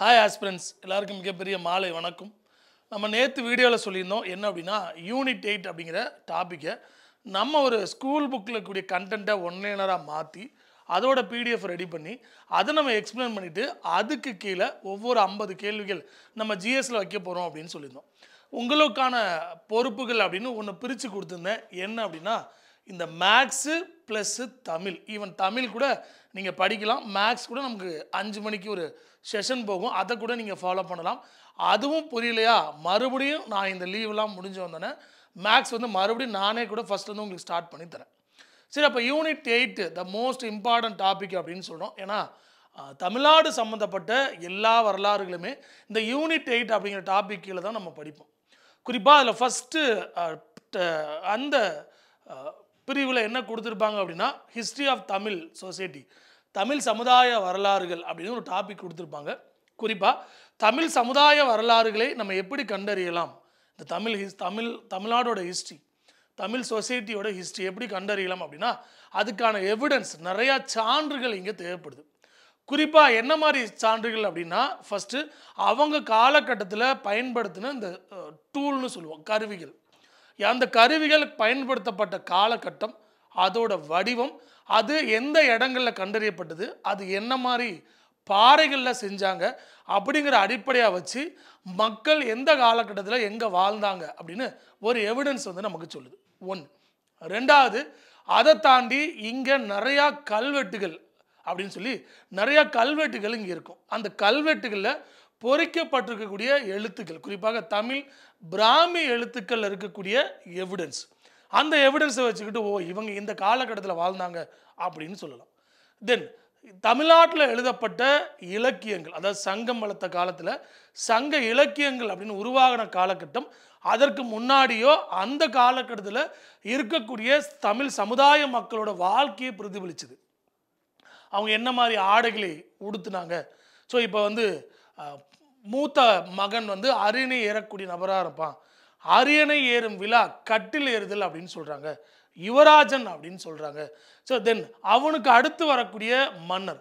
hi aspirants எல்லாருக்கும் மிகப்பெரிய மாலை வணக்கம் நம்ம நேற்று வீடியோவில் சொல்லியிருந்தோம் என்ன அப்படின்னா யூனிட் எயிட் அப்படிங்கிற டாப்பிக்கை நம்ம ஒரு ஸ்கூல் புக்கில் இருக்கக்கூடிய கண்டென்ட்டை ஒன்லைனராக மாற்றி அதோட பிடிஎஃப் ரெடி பண்ணி அதை நம்ம எக்ஸ்பிளைன் பண்ணிவிட்டு அதுக்கு கீழே ஒவ்வொரு ஐம்பது கேள்விகள் நம்ம ஜிஎஸில் வைக்க போகிறோம் அப்படின்னு சொல்லியிருந்தோம் உங்களுக்கான பொறுப்புகள் அப்படின்னு ஒன்று பிரித்து கொடுத்துருந்தேன் என்ன அப்படின்னா இந்த maths plus Tamil even Tamil கூட நீங்கள் படிக்கலாம் மேக்ஸ் கூட நமக்கு அஞ்சு மணிக்கு ஒரு செஷன் போகும் அதை கூட நீங்கள் ஃபாலோ பண்ணலாம் அதுவும் புரியலையா மறுபடியும் நான் இந்த லீவ்லாம் முடிஞ்சு வந்தோன்னே மேக்ஸ் வந்து மறுபடியும் நானே கூட ஃபஸ்ட்லேருந்து உங்களுக்கு ஸ்டார்ட் பண்ணி தரேன் சரி அப்போ unit eight the most important topic அப்படின்னு சொல்கிறோம் ஏன்னா தமிழ்நாடு சம்மந்தப்பட்ட எல்லா வரலாறுகளுமே இந்த யூனிட் எயிட் அப்படிங்கிற டாப்பிக்கில் தான் நம்ம படிப்போம் குறிப்பாக அதில் ஃபஸ்ட்டு அந்த பிரிவில் என்ன கொடுத்துருப்பாங்க அப்படின்னா history of Tamil society Tamil சமுதாய வரலாறுகள் அப்படின்னு ஒரு டாபிக் கொடுத்துருப்பாங்க குறிப்பாக தமிழ் சமுதாய வரலாறுகளை நம்ம எப்படி கண்டறியலாம் இந்த தமிழ் ஹிஸ் தமிழ் தமிழ்நாடோட ஹிஸ்ட்ரி தமிழ் சொசைட்டியோட ஹிஸ்ட்ரி எப்படி கண்டறியலாம் அப்படின்னா அதுக்கான எவிடன்ஸ் நிறையா சான்றுகள் இங்கே தேவைப்படுது குறிப்பாக என்ன மாதிரி சான்றுகள் அப்படின்னா ஃபஸ்ட்டு அவங்க காலகட்டத்தில் பயன்படுத்தின இந்த டூல்னு சொல்லுவோம் கருவிகள் அந்த கருவிகள் பயன்படுத்தப்பட்ட காலகட்டம் அதோட வடிவம் அது எந்த இடங்களில் கண்டறியப்பட்டது அது என்ன மாதிரி பாறைகளில் செஞ்சாங்க அப்படிங்கிற அடிப்படையாக வச்சு மக்கள் எந்த காலகட்டத்தில் எங்கே வாழ்ந்தாங்க அப்படின்னு ஒரு எவிடன்ஸ் வந்து நமக்கு சொல்லுது ஒன்று ரெண்டாவது அதை தாண்டி இங்கே நிறையா கல்வெட்டுகள் அப்படின்னு சொல்லி நிறையா கல்வெட்டுகள் இங்கே இருக்கும் அந்த கல்வெட்டுகளில் பொறிக்கப்பட்டிருக்கக்கூடிய எழுத்துக்கள் குறிப்பாக தமிழ் பிராமி எழுத்துக்கள் இருக்கக்கூடிய எவிடன்ஸ் அந்த எவிடன்ஸை வச்சுக்கிட்டு ஓ இவங்க இந்த காலகட்டத்தில் வாழ்ந்தாங்க அப்படின்னு சொல்லலாம் தென் தமிழ்நாட்டில் எழுதப்பட்ட இலக்கியங்கள் அதாவது சங்கம் வளர்த்த காலத்தில் சங்க இலக்கியங்கள் அப்படின்னு உருவாகின காலகட்டம் அதற்கு முன்னாடியோ அந்த காலகட்டத்தில் இருக்கக்கூடிய தமிழ் சமுதாய மக்களோட வாழ்க்கையை பிரதிபலிச்சுது அவங்க என்ன மாதிரி ஆடைகளை உடுத்துனாங்க ஸோ இப்போ வந்து மூத்த மகன் வந்து அரியணை ஏறக்கூடிய நபராக இருப்பான் அரியணை ஏறும் விழா கட்டில் ஏறுதல் அப்படின்னு சொல்கிறாங்க யுவராஜன் அப்படின்னு சொல்கிறாங்க ஸோ தென் அவனுக்கு அடுத்து வரக்கூடிய மன்னர்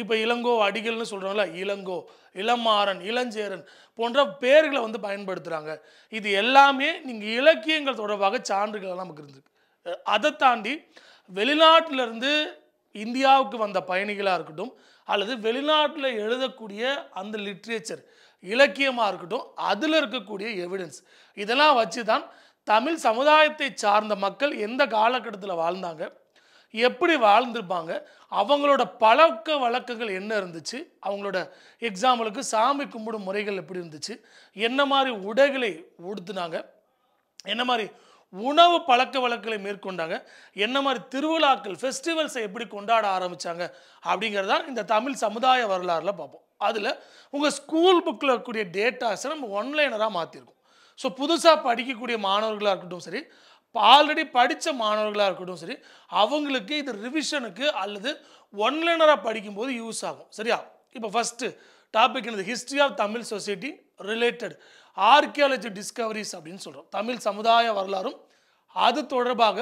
இப்போ இளங்கோ அடிகள்னு சொல்கிறாங்களா இளங்கோ இளமாறன் இளஞ்சேரன் போன்ற பேர்களை வந்து பயன்படுத்துகிறாங்க இது எல்லாமே நீங்கள் இலக்கியங்கள் தொடர்பாக சான்றுகள் நமக்கு இருந்திருக்கு அதை தாண்டி வெளிநாட்டிலிருந்து இந்தியாவுக்கு வந்த பயணிகளாக இருக்கட்டும் அல்லது வெளிநாட்டில் எழுதக்கூடிய அந்த லிட்ரேச்சர் இலக்கியமாக இருக்கட்டும் அதில் இருக்கக்கூடிய எவிடன்ஸ் இதெல்லாம் வச்சு தான் தமிழ் சமுதாயத்தை சார்ந்த மக்கள் எந்த காலகட்டத்தில் வாழ்ந்தாங்க எப்படி வாழ்ந்திருப்பாங்க அவங்களோட பழக்க வழக்கங்கள் என்ன இருந்துச்சு அவங்களோட எக்ஸாம்பிளுக்கு சாமி கும்பிடும் முறைகள் எப்படி இருந்துச்சு என்ன மாதிரி உடைகளை உடுத்துனாங்க என்ன மாதிரி உணவு பழக்க வழக்கங்களை மேற்கொண்டாங்க என்ன மாதிரி திருவிழாக்கள் ஃபெஸ்டிவல்ஸை எப்படி கொண்டாட ஆரம்பித்தாங்க அப்படிங்கிறதான் இந்த தமிழ் சமுதாய வரலாறில் பார்ப்போம் அதில் உங்கள் ஸ்கூல் புக்கில் இருக்கக்கூடிய டேட்டாஸை நம்ம ஒன்லைனராக மாற்றிருக்கோம் ஸோ புதுசாக படிக்கக்கூடிய மாணவர்களாக இருக்கட்டும் சரி ஆல்ரெடி படித்த மாணவர்களாக இருக்கட்டும் சரி அவங்களுக்கு இது ரிவிஷனுக்கு அல்லது ஒன்லைனராக படிக்கும்போது யூஸ் ஆகும் சரியா இப்போ ஃபஸ்ட்டு டாபிக் என்னது history of Tamil society related archaeology discoveries அப்படின்னு சொல்கிறோம் தமிழ் சமுதாய வரலாறும் அது தொடர்பாக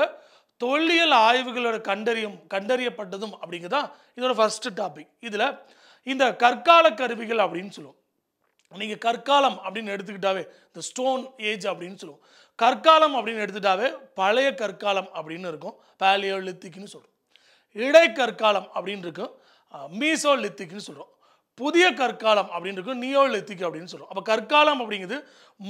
தொல்லியல் ஆய்வுகளோட கண்டறியும் கண்டறியப்பட்டதும் அப்படிங்கிறதான் இதோட ஃபர்ஸ்ட் டாபிக் இதில் இந்த கற்கால கருவிகள் அப்படின்னு சொல்லுவோம் நீங்கள் கற்காலம் அப்படின்னு எடுத்துக்கிட்டாவே இந்த ஸ்டோன் ஏஜ் அப்படின்னு சொல்லுவோம் கற்காலம் அப்படின்னு எடுத்துட்டாவே பழைய கற்காலம் அப்படின்னு இருக்கும் பேலியோ லித்திக்னு சொல்கிறோம் இடைக்கற்காலம் அப்படின்னு இருக்கும் மீசோ லித்திக்னு சொல்கிறோம் புதிய கற்காலம் அப்படின்னு நியோ லித்திக் அப்படின்னு சொல்லுவோம் அப்போ கற்காலம் அப்படிங்கிறது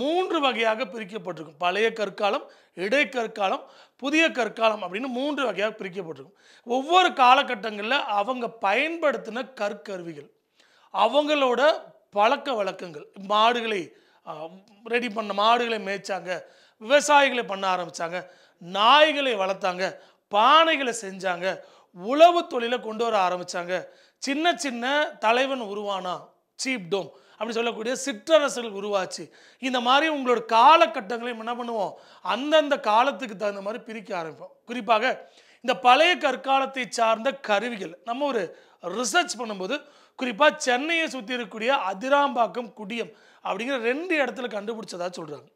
மூன்று வகையாக பிரிக்கப்பட்டிருக்கும் பழைய கற்காலம் இடைக்கற்காலம் புதிய கற்காலம் அப்படின்னு மூன்று வகையாக பிரிக்கப்பட்டிருக்கும் ஒவ்வொரு காலகட்டங்களில் அவங்க பயன்படுத்தின கற்கருவிகள் அவங்களோட பழக்க வழக்கங்கள் மாடுகளை ரெடி பண்ண மாடுகளை மேய்ச்சாங்க விவசாயிகளை பண்ண ஆரம்பித்தாங்க நாய்களை வளர்த்தாங்க பானைகளை செஞ்சாங்க உழவு தொழிலை கொண்டு வர ஆரம்பித்தாங்க சின்ன சின்ன தலைவன் உருவானா சீப்டோம் அப்படின்னு சொல்லக்கூடிய சிற்றரசுகள் உருவாச்சு இந்த மாதிரி உங்களோட காலகட்டங்களையும் என்ன பண்ணுவோம் அந்தந்த காலத்துக்கு தகுந்த மாதிரி பிரிக்க ஆரம்பிப்போம் குறிப்பாக இந்த பழைய கற்காலத்தை சார்ந்த கருவிகள் நம்ம ஒரு ரிசர்ச் பண்ணும்போது குறிப்பாக சென்னையை சுற்றி இருக்கக்கூடிய அதிராம்பாக்கம் குடியம் அப்படிங்கிற ரெண்டு இடத்துல கண்டுபிடிச்சதா சொல்கிறாங்க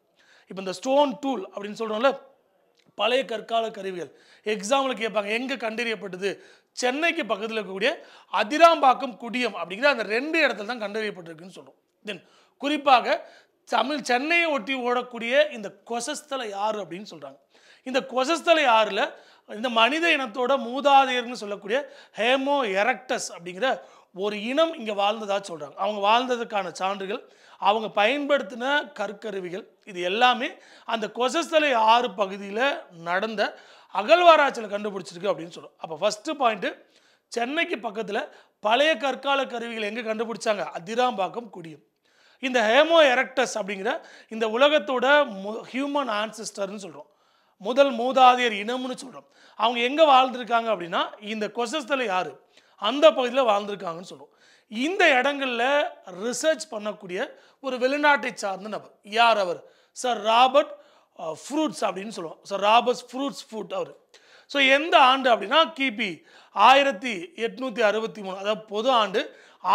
இப்போ இந்த ஸ்டோன் டூல் அப்படின்னு சொல்கிறோம்ல பழைய கற்கால கருவிகள் எக்ஸாம்பிள் கேட்பாங்க எங்கே கண்டறியப்பட்டது சென்னைக்கு பக்கத்தில் இருக்கக்கூடிய அதிராம்பாக்கம் குடியம் அப்படிங்கிற அந்த ரெண்டு இடத்துல தான் கண்டறியப்பட்டிருக்குன்னு சொல்கிறோம் தென் குறிப்பாக தமிழ் சென்னையை ஒட்டி ஓடக்கூடிய இந்த கொசஸ்தல யார் அப்படின்னு சொல்கிறாங்க இந்த கொசஸ்தலை ஆறில் இந்த மனித இனத்தோட மூதாதையர்னு சொல்லக்கூடிய ஹேமோ எரக்டஸ் அப்படிங்கிற ஒரு இனம் இங்கே வாழ்ந்ததாக சொல்கிறாங்க அவங்க வாழ்ந்ததுக்கான சான்றுகள் அவங்க பயன்படுத்தின கற்கருவிகள் இது எல்லாமே அந்த கொசஸ்தலை ஆறு பகுதியில் நடந்த அகழ்வாராய்ச்சியில் கண்டுபிடிச்சிருக்கு அப்படின்னு சொல்லும் அப்போ ஃபஸ்ட்டு பாயிண்ட்டு சென்னைக்கு பக்கத்தில் பழைய கற்கால கருவிகள் எங்கே கண்டுபிடிச்சாங்க அதிராம்பாக்கம் குடியும் இந்த ஹேமோ எரக்டஸ் அப்படிங்கிற இந்த உலகத்தோட ஹியூமன் ஆன்சிஸ்டர்னு சொல்கிறோம் முதல் மூதாதையர் இனம்னு சொல்கிறோம் அவங்க எங்கே வாழ்ந்துருக்காங்க அப்படின்னா இந்த கொசஸ்தலை ஆறு அந்த பகுதியில் வாழ்ந்துருக்காங்கன்னு சொல்லுவோம் இந்த இடங்களில் ரிசர்ச் பண்ணக்கூடிய ஒரு வெளிநாட்டை சார்ந்த நபர் யார் அவர் சார் ராபர்ட் ஃப்ரூட்ஸ் அப்படின்னு சொல்லுவோம் சார் ராபர்ட் ஃப்ரூட்ஸ் ஃபுட் அவர் ஸோ எந்த ஆண்டு அப்படின்னா கிபி ஆயிரத்தி எட்நூற்றி அறுபத்தி மூணு அதாவது பொது ஆண்டு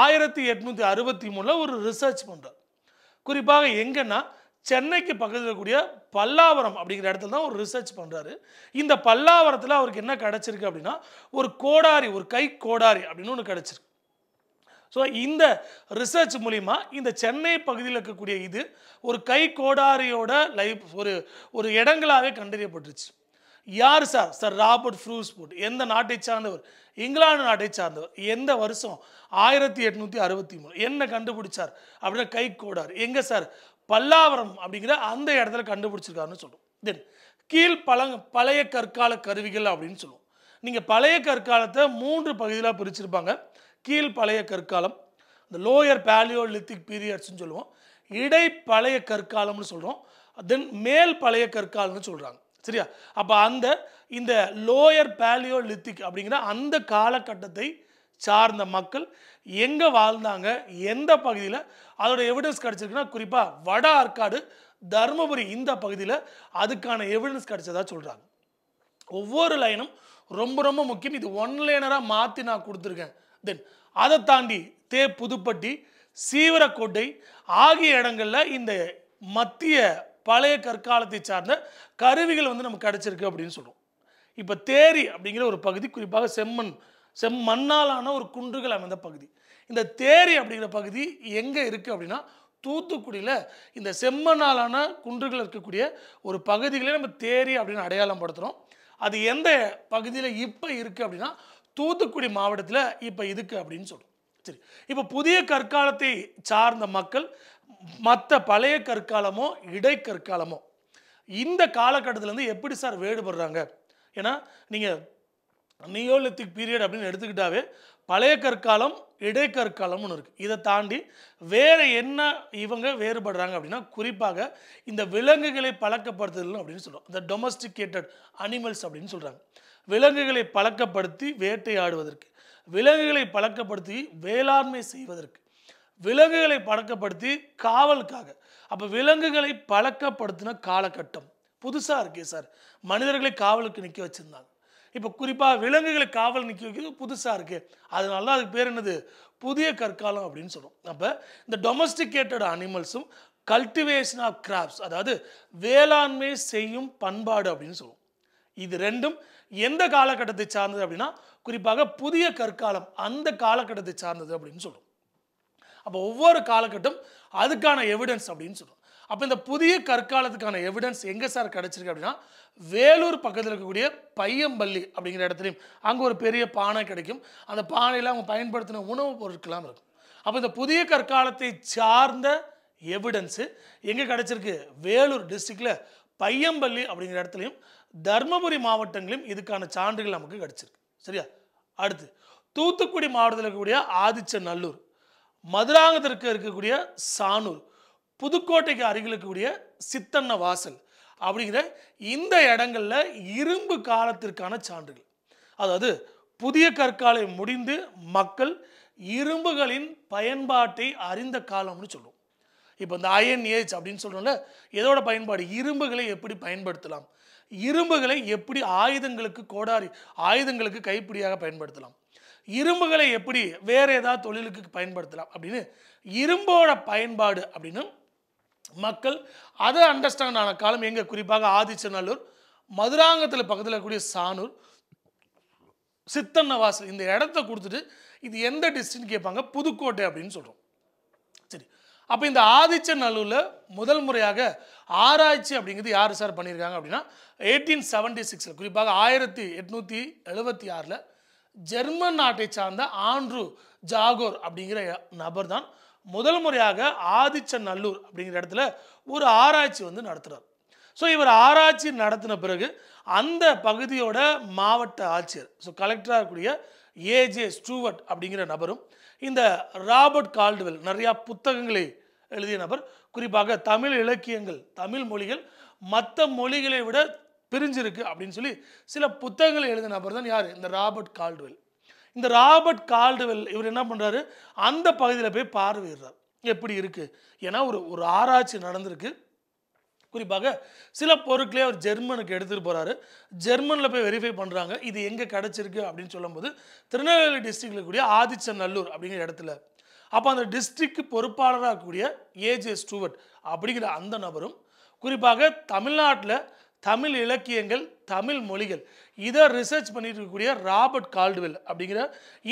ஆயிரத்தி எட்நூற்றி அறுபத்தி மூணில் ஒரு ரிசர்ச் பண்ணுறார் குறிப்பாக எங்கன்னா சென்னைக்கு பக்கத்தில் இருக்கக்கூடிய பல்லாவரம் அப்படிங்கிற இடத்துல தான் ஒரு ரிசர்ச் பண்ணுறாரு இந்த பல்லாவரத்தில் அவருக்கு என்ன கிடச்சிருக்கு அப்படின்னா ஒரு கோடாரி ஒரு கை கோடாரி அப்படின்னு ஒன்று கிடச்சிருக்கு ஸோ இந்த ரிசர்ச் மூலிமா இந்த சென்னை பகுதியில் இருக்கக்கூடிய இது ஒரு கை கோடாரியோட லைஃப் ஒரு ஒரு இடங்களாகவே கண்டறியப்பட்டுருச்சு யார் சார் சார் ராபர்ட் ஃப்ரூஸ்புட் எந்த நாட்டை சார்ந்தவர் இங்கிலாந்து நாட்டை சார்ந்தவர் எந்த வருஷம் ஆயிரத்தி எட்நூற்றி அறுபத்தி மூணு என்ன கண்டுபிடிச்சார் அப்படின்னு கை கோடார் எங்கே சார் பல்லாவரம் அப்படிங்கிற அந்த இடத்துல கண்டுபிடிச்சிருக்காருன்னு சொல்லுவோம் தென் கீழ் பழங் பழைய கற்கால கருவிகள் அப்படின்னு சொல்லுவோம் நீங்கள் பழைய கற்காலத்தை மூன்று பகுதியில் பிரிச்சிருப்பாங்க கீழ் பழைய கற்காலம் இந்த லோயர் பேலியோலித்திக் பீரியட்ஸ்ன்னு சொல்லுவோம் இடை பழைய கற்காலம்னு சொல்கிறோம் தென் மேல் பழைய கற்காலம்னு சொல்கிறாங்க சரியா அப்போ அந்த இந்த லோயர் பேலியோலித்திக் அப்படிங்கிற அந்த காலகட்டத்தை சார்ந்த மக்கள் எங்கே வாழ்ந்தாங்க எந்த பகுதியில் அதோட எவிடன்ஸ் கிடச்சிருக்குன்னா குறிப்பாக வட ஆற்காடு தருமபுரி இந்த பகுதியில் அதுக்கான எவிடன்ஸ் கிடச்சதா சொல்கிறாங்க ஒவ்வொரு லைனும் ரொம்ப ரொம்ப முக்கியம் இது ஒன் லைனராக மாற்றி நான் கொடுத்துருக்கேன் தென் அதை தாண்டி தே புதுப்பட்டி சீவரக்கோட்டை ஆகிய இடங்களில் இந்த மத்திய பழைய கற்காலத்தை சார்ந்த கருவிகள் வந்து நமக்கு கிடச்சிருக்கு அப்படின்னு சொல்கிறோம் இப்போ தேரி அப்படிங்கிற ஒரு பகுதி குறிப்பாக செம்மண் செம்மண்ணாலான ஒரு குன்றுகள் அமைந்த பகுதி இந்த தேரி அப்படிங்கிற பகுதி எங்கே இருக்குது அப்படின்னா தூத்துக்குடியில் இந்த செம்மண்ணாலான குன்றுகள் இருக்கக்கூடிய ஒரு பகுதிகளே நம்ம தேரி அப்படின்னு அடையாளம் படுத்துகிறோம் அது எந்த பகுதியில் இப்போ இருக்குது அப்படின்னா தூத்துக்குடி மாவட்டத்தில் இப்போ இதுக்கு அப்படின்னு சொல்கிறோம் சரி இப்போ புதிய கற்காலத்தை சார்ந்த மக்கள் மற்ற பழைய கற்காலமோ இடை கற்காலமோ இந்த காலகட்டத்திலேருந்து எப்படி சார் வேறுபடுறாங்க ஏன்னா நீங்கள் நியோலித்திக் பீரியட் அப்படின்னு எடுத்துக்கிட்டாவே பழைய கற்காலம் ஒன்று இருக்குது இதை தாண்டி வேறு என்ன இவங்க வேறுபடுறாங்க அப்படின்னா குறிப்பாக இந்த விலங்குகளை பழக்கப்படுத்துதல் அப்படின்னு சொல்கிறோம் இந்த டொமஸ்டிகேட்டட் அனிமல்ஸ் அப்படின்னு சொல்கிறாங்க விலங்குகளை பழக்கப்படுத்தி வேட்டையாடுவதற்கு விலங்குகளை பழக்கப்படுத்தி வேளாண்மை செய்வதற்கு விலங்குகளை பழக்கப்படுத்தி காவலுக்காக அப்போ விலங்குகளை பழக்கப்படுத்தின காலகட்டம் புதுசாக இருக்கே சார் மனிதர்களை காவலுக்கு நிற்க வச்சுருந்தாங்க இப்போ குறிப்பாக விலங்குகளை காவல் நிற்க வைக்கிறது புதுசாக இருக்குது அதனால தான் அதுக்கு பேர் என்னது புதிய கற்காலம் அப்படின்னு சொல்கிறோம் அப்போ இந்த டொமஸ்டிகேட்டட் அனிமல்ஸும் கல்டிவேஷன் ஆஃப் கிராப்ஸ் அதாவது வேளாண்மை செய்யும் பண்பாடு அப்படின்னு சொல்லுவோம் இது ரெண்டும் எந்த காலகட்டத்தை சார்ந்தது அப்படின்னா குறிப்பாக புதிய கற்காலம் அந்த காலகட்டத்தை சார்ந்தது அப்படின்னு சொல்லும் அப்போ ஒவ்வொரு காலகட்டம் அதுக்கான எவிடன்ஸ் அப்படின்னு சொல்லுவோம் அப்போ இந்த புதிய கற்காலத்துக்கான எவிடன்ஸ் எங்கே சார் கிடச்சிருக்கு அப்படின்னா வேலூர் பக்கத்தில் இருக்கக்கூடிய பையம்பள்ளி அப்படிங்கிற இடத்துலையும் அங்கே ஒரு பெரிய பானை கிடைக்கும் அந்த பானையில் அவங்க பயன்படுத்தின உணவுப் பொருட்கள்லாம் இருக்கும் அப்போ இந்த புதிய கற்காலத்தை சார்ந்த எவிடன்ஸு எங்கே கிடச்சிருக்கு வேலூர் டிஸ்ட்ரிக்டில் பையம்பள்ளி அப்படிங்கிற இடத்துலையும் தருமபுரி மாவட்டங்களிலும் இதுக்கான சான்றுகள் நமக்கு கிடச்சிருக்கு சரியா அடுத்து தூத்துக்குடி மாவட்டத்தில் இருக்கக்கூடிய ஆதிச்சநல்லூர் மதுராங்கத்திற்கு இருக்கக்கூடிய சானூர் புதுக்கோட்டைக்கு அருகில் இருக்கக்கூடிய சித்தன்ன வாசல் அப்படிங்கிற இந்த இடங்களில் இரும்பு காலத்திற்கான சான்றுகள் அதாவது புதிய கற்காலை முடிந்து மக்கள் இரும்புகளின் பயன்பாட்டை அறிந்த காலம்னு சொல்லுவோம் இப்போ இந்த அயன் ஏஜ் அப்படின்னு சொல்கிறோம்ல எதோட பயன்பாடு இரும்புகளை எப்படி பயன்படுத்தலாம் இரும்புகளை எப்படி ஆயுதங்களுக்கு கோடாரி ஆயுதங்களுக்கு கைப்பிடியாக பயன்படுத்தலாம் இரும்புகளை எப்படி வேறு ஏதாவது தொழிலுக்கு பயன்படுத்தலாம் அப்படின்னு இரும்போட பயன்பாடு அப்படின்னு மக்கள் அதை அண்டர்ஸ்டாண்ட் ஆன காலம் எங்கே குறிப்பாக ஆதிச்சநல்லூர் மதுராங்கத்தில் பக்கத்தில் இருக்கக்கூடிய சானூர் சித்தன்னவாசல் இந்த இடத்த கொடுத்துட்டு இது எந்த டிஸ்ட்ரிக்ட் கேட்பாங்க புதுக்கோட்டை அப்படின்னு சொல்கிறோம் சரி அப்போ இந்த ஆதிச்சநல்லூரில் முதல் முறையாக ஆராய்ச்சி அப்படிங்கிறது யார் சார் பண்ணியிருக்காங்க அப்படின்னா எயிட்டீன் செவன்டி சிக்ஸில் குறிப்பாக ஆயிரத்தி எட்நூற்றி எழுபத்தி ஆறில் ஜெர்மன் நாட்டை சார்ந்த ஆண்ட்ரு ஜாகோர் அப்படிங்கிற நபர் தான் முதல் முறையாக ஆதிச்சநல்லூர் அப்படிங்கிற இடத்துல ஒரு ஆராய்ச்சி வந்து நடத்துகிறார் ஸோ இவர் ஆராய்ச்சி நடத்தின பிறகு அந்த பகுதியோட மாவட்ட ஆட்சியர் ஸோ கலெக்டராக இருக்கக்கூடிய ஏஜே ஸ்டூவர்ட் அப்படிங்கிற நபரும் இந்த ராபர்ட் கால்டுவெல் நிறையா புத்தகங்களை எழுதிய நபர் குறிப்பாக தமிழ் இலக்கியங்கள் தமிழ் மொழிகள் மற்ற மொழிகளை விட பிரிஞ்சிருக்கு அப்படின்னு சொல்லி சில புத்தகங்களை எழுதிய நபர் தான் யார் இந்த ராபர்ட் கால்டுவெல் இந்த ராபர்ட் கால்டுவெல் இவர் என்ன பண்ணுறாரு அந்த பகுதியில் போய் பார்வையிடுறார் எப்படி இருக்குது ஏன்னா ஒரு ஒரு ஆராய்ச்சி நடந்திருக்கு குறிப்பாக சில பொருட்களே அவர் ஜெர்மனுக்கு எடுத்துகிட்டு போகிறாரு ஜெர்மனில் போய் வெரிஃபை பண்ணுறாங்க இது எங்கே கிடச்சிருக்கு அப்படின்னு சொல்லும்போது திருநெல்வேலி டிஸ்ட்ரிக்டில் இருக்கக்கூடிய ஆதிச்சநல்லூர் அப்படிங்கிற இடத்துல அப்போ அந்த டிஸ்ட்ரிக்ட் பொறுப்பாளராக இருக்கக்கூடிய ஏஜே ஸ்டூவர்ட் அப்படிங்கிற அந்த நபரும் குறிப்பாக தமிழ்நாட்டில் தமிழ் இலக்கியங்கள் தமிழ் மொழிகள் இதை ரிசர்ச் பண்ணிட்டு இருக்கக்கூடிய ராபர்ட் கால்டுவெல் அப்படிங்கிற